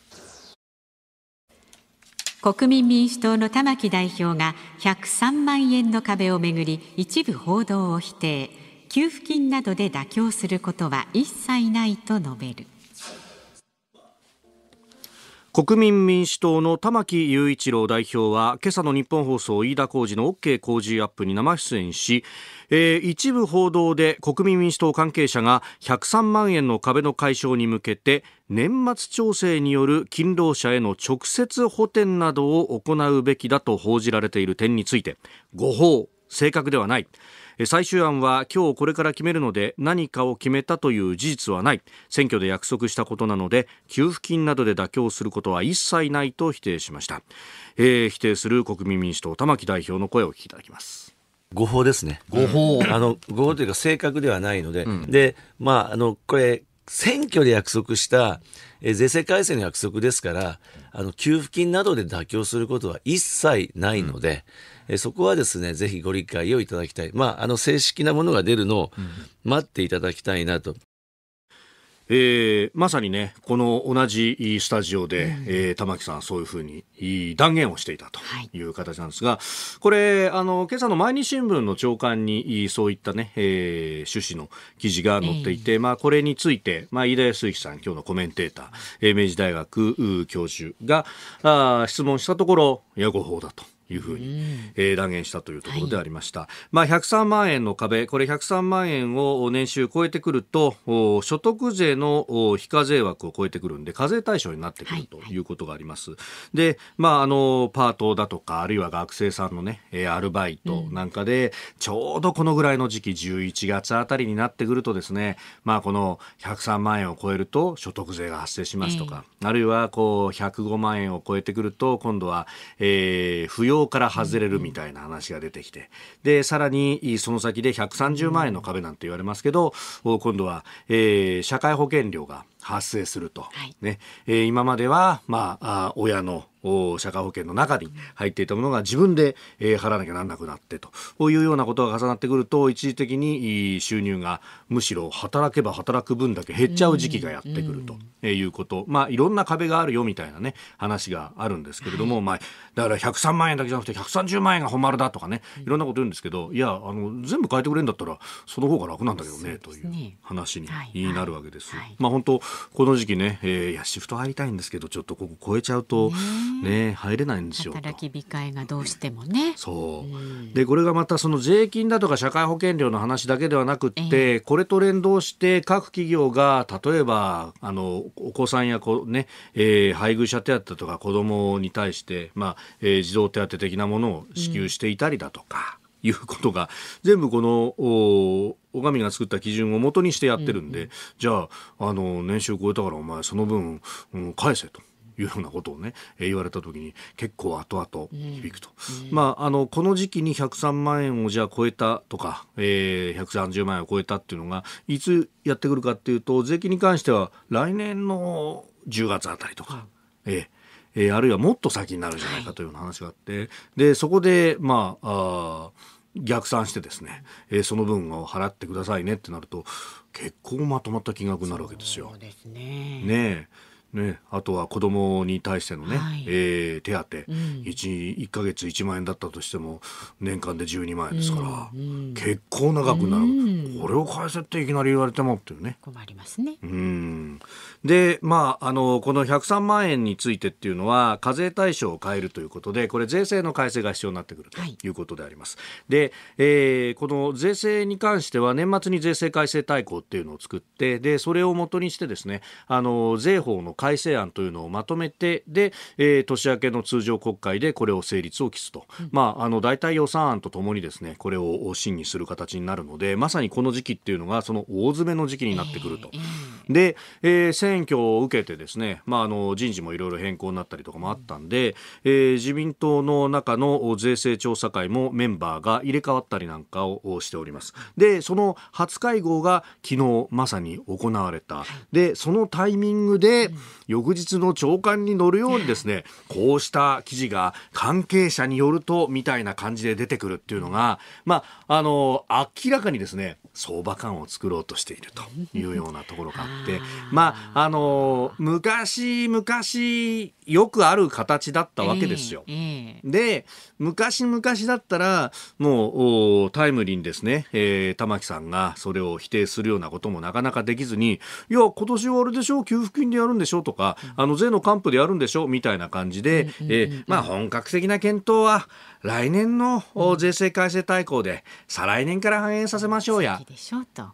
国民民主党の玉木代表が103万円の壁をめぐり一部報道を否定給付金などで妥協することは一切ないと述べる国民民主党の玉木雄一郎代表は今朝の日本放送飯田浩二の OK 工事アップに生出演し、えー、一部報道で国民民主党関係者が103万円の壁の解消に向けて年末調整による勤労者への直接補填などを行うべきだと報じられている点について誤報正確ではない最終案は今日これから決めるので何かを決めたという事実はない選挙で約束したことなので給付金などで妥協することは一切ないと否定しました、えー、否定する国民民主党玉木代表の声を聞きいただきます誤報ですね誤報あの誤報というか正確ではないので、うん、でまああのこれ選挙で約束した税制改正の約束ですから、あの給付金などで妥協することは一切ないので、うんえそこはですね、ぜひご理解をいただきたい。まあ、あの、正式なものが出るのを待っていただきたいなと。うんえー、まさにね、この同じスタジオで、うん、えー、玉木さん、そういうふうに断言をしていたという形なんですが、はい、これ、あの、今朝の毎日新聞の朝刊に、そういったね、えー、趣旨の記事が載っていて、えー、まあ、これについて、まあ、飯田康之さん、今日のコメンテーター、え明治大学教授があ質問したところ、いや、法だと。いうふうに、えー、断言したというところでありました、はい、まあ、103万円の壁これ103万円を年収超えてくると所得税の非課税枠を超えてくるんで課税対象になってくるということがあります、はい、で、まあ、あのパートだとかあるいは学生さんのねアルバイトなんかで、ちょうどこのぐらいの時期11月あたりになってくるとですね、まあ、この103万円を超えると所得税が発生しますとか、えー、あるいはこう105万円を超えてくると今度は、えー、扶養用から外れるみたいな話が出てきてでさらにその先で130万円の壁なんて言われますけど今度は、えー、社会保険料が発生すると、はいねえー、今までは、まあ、あ親の社会保険の中に入っていたものが自分で、えー、払わなきゃなんなくなってというようなことが重なってくると一時的に収入がむしろ働けば働く分だけ減っちゃう時期がやってくるということ、まあ、いろんな壁があるよみたいな、ね、話があるんですけれども、はい、まあ、だから103万円だけじゃなくて130万円が誉丸だとかねいろんなこと言うんですけどいやあの全部変えてくれるんだったらその方が楽なんだけどねという話になるわけです。まあ、本当この時期ね、えー、いやシフト入りたいんですけどちょっとここ超えちゃうとね、ね、入れないんですよ働き控えがどうしてもね、そう、うん、でこれがまたその税金だとか社会保険料の話だけではなくて、えー、これと連動して各企業が例えばあのお子さんやこ、ねえー、配偶者手当とか子どもに対して、まあえー、児童手当的なものを支給していたりだとか。うんいうことが全部このお将が作った基準をもとにしてやってるんで、うんうん、じゃああの年収超えたからお前その分、うん、返せと。いうようなことをね、え言われた時に結構後々響くと、うんまああのこの時期に103万円をじゃあ超えたとか、えー、130万円を超えたっていうのがいつやってくるかっていうと税金に関しては来年の10月あたりとか、うん、ええー、あるいはもっと先になるんじゃないかというような話があって、はい、でそこでまああ逆算してですね、えー、その分を払ってくださいねってなると結構まとまった金額になるわけですよ。そうですねねね、あとは子供に対してのね、はい、えー、手当、うん、1, 1ヶ月1万円だったとしても年間で12万円ですから、うんうん、結構長くなる、うん、これを返せっていきなり言われてもっていうね。困りますねうんで、まあ、あのこの103万円についてっていうのは課税対象を変えるということでこれ税制の改正が必要になってくるということであります。はい、で、えー、この税制に関しては年末に税制改正大綱っていうのを作ってでそれをもとにしてですねあの税法の改正案というのをまとめてで、えー、年明けの通常国会でこれを成立を期すと、うん、まあ、あの大体予算案とともにですねこれを審議する形になるのでまさにこの時期っていうのがその大詰めの時期になってくると。えー、で、えー、選挙を受けてですね、まあ、あの人事もいろいろ変更になったりとかもあったんで、ええ自民党の中の税制調査会もメンバーが入れ替わったりなんかをしております。でその初会合が昨日まさに行われた。でそのタイミングで、うん翌日の朝刊に載るようにですねこうした記事が関係者によるとみたいな感じで出てくるっていうのが、まあ、あの明らかにですね相場感を作ろうとしているというようなところがあってまああの昔昔よくある形だったわけですよ。えーえー、で昔々だったらもうタイムリーにですね、えー、玉木さんがそれを否定するようなこともなかなかできずにいや今年はあれでしょ給付金でやるんでしょとか、あの税の還付でやるんでしょみたいな感じで、えー、まあ、本格的な検討は来年の税制改正大綱で再来年から反映させましょうや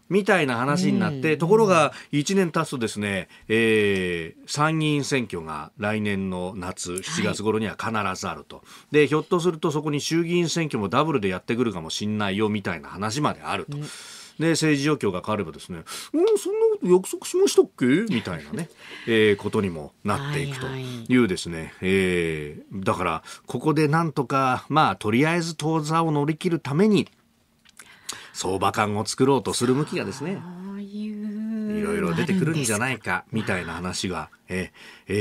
みたいな話になってところが1年経つとですね、えー、参議院選挙が来年の夏7月頃には必ずあると、でひょっとするとそこに衆議院選挙もダブルでやってくるかもしんないよみたいな話まであると。で政治状況が変わればですねうんそんなこと約束しましたっけみたいなね、えー、ことにもなっていくというですね、はいはい、えー、だからここでなんとかまあとりあえず当座を乗り切るために相場感を作ろうとする向きがですねいろいろ出てくるんじゃないかみたいな話が、えー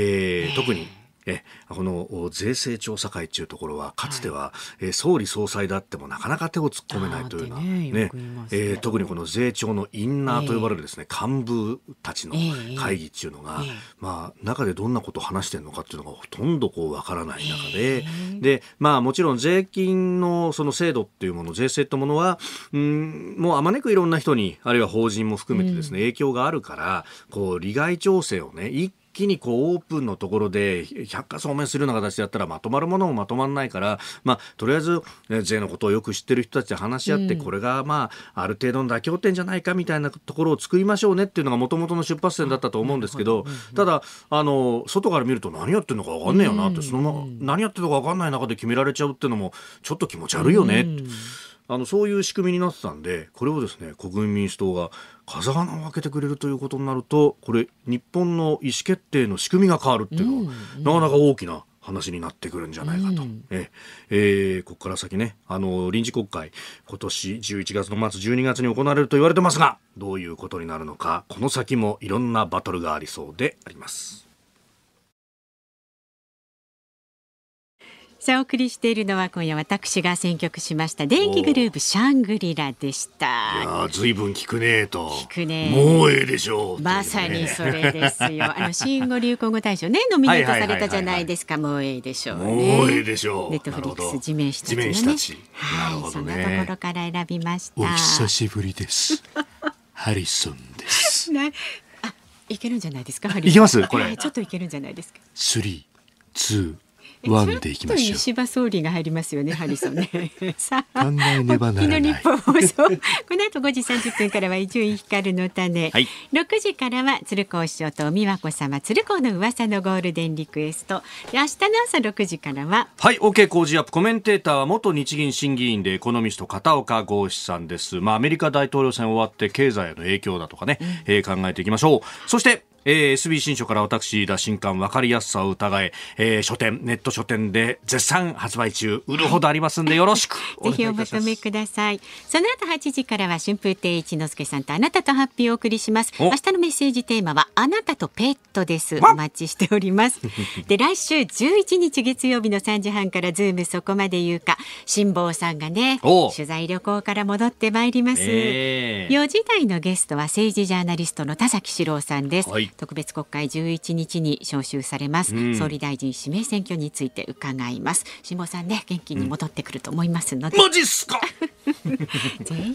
えー、特にえこの税制調査会というところはかつては、はい、総理総裁であってもなかなか手を突っ込めないというような、ねねえー、特にこの税調のインナーと呼ばれるですね、えー、幹部たちの会議というのが、えー、まあ、中でどんなことを話してるのかというのがほとんどこう分からない中で,、でまあ、もちろん税金のその制度というもの税制というものは、うん、もうあまねくいろんな人にあるいは法人も含めてですね、うん、影響があるからこう利害調整をね一きにこうオープンのところで百科総面するような形だったらまとまるものもまとまらないから、まあ、とりあえず、ね、税のことをよく知ってる人たちで話し合って、うん、これが、まあ、ある程度の妥協点じゃないかみたいなところを作りましょうねっていうのがもともとの出発点だったと思うんですけど、ただあの外から見ると何やってるのか分かんねえよなって、うん、その何やってるのか分かんない中で決められちゃうっていうのもちょっと気持ち悪いよねって。うんあのそういう仕組みになってたんでこれをですね国民民主党が風穴を開けてくれるということになるとこれ日本の意思決定の仕組みが変わるっていうのは、うんうん、なかなか大きな話になってくるんじゃないかと、うん、ええー、ここから先ねあの臨時国会今年11月の末12月に行われると言われてますがどういうことになるのかこの先もいろんなバトルがありそうであります。さあお送りしているのは今夜私が選曲しました電気グループシャングリラでしたいやずいぶん聞くねえと聞くねえもうええでしょう、ね、まさにそれですよあの新語流行語大賞ねノミネートされたじゃないですか、もうええでしょう、ね、もうええでしょうネットフリックス地面師たね地面師はい、ね、そんなところから選びましたお久しぶりですハリソンですな あいけるんじゃないですかいけますこれちょっといけるんじゃないですかスリーツーワンでいきましょう。石破総理が入りますよね、ハリソンね。さあ、考えねばならない。放送。この後五時三十分からは伊集院光の種。はい、6時からは鶴光師匠と美和子様、鶴光の噂のゴールデンリクエスト。明日の朝六時からは。はい、オケー工事アップコメンテーターは元日銀審議員でエコノミスト片岡剛志さんです。まあアメリカ大統領選終わって経済への影響だとかね、うん、えー、考えていきましょう。そしてえー、SB 新書から私田新刊わかりやすさを疑ええー、書店ネット書店で絶賛発売中売るほどありますんでよろしく ぜひお求めくださいその後8時からは春風亭一之輔さんとあなたとハッピーお送りします明日のメッセージテーマはあなたとペットですお待ちしております で来週11日月曜日の3時半からズームそこまで言うか辛坊さんがね取材旅行から戻ってまいります、えー、4時台のゲストは政治ジャーナリストの田崎史郎さんです、はい特別国会11日に召集されます、うん、総理大臣指名選挙について伺います辛坊さんね元気に戻ってくると思いますので、うん、マジっすか ぜ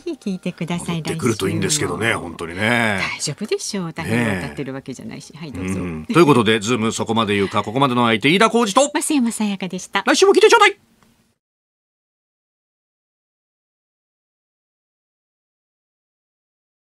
ひ聞いてください戻ってくるといいんですけどね本当にね大丈夫でしょう大変歌ってるわけじゃないし、ね、はいどうぞ、うん、ということでズームそこまで言うかここまでの相手飯田浩二と増山さやかでした来週も来てちょうだい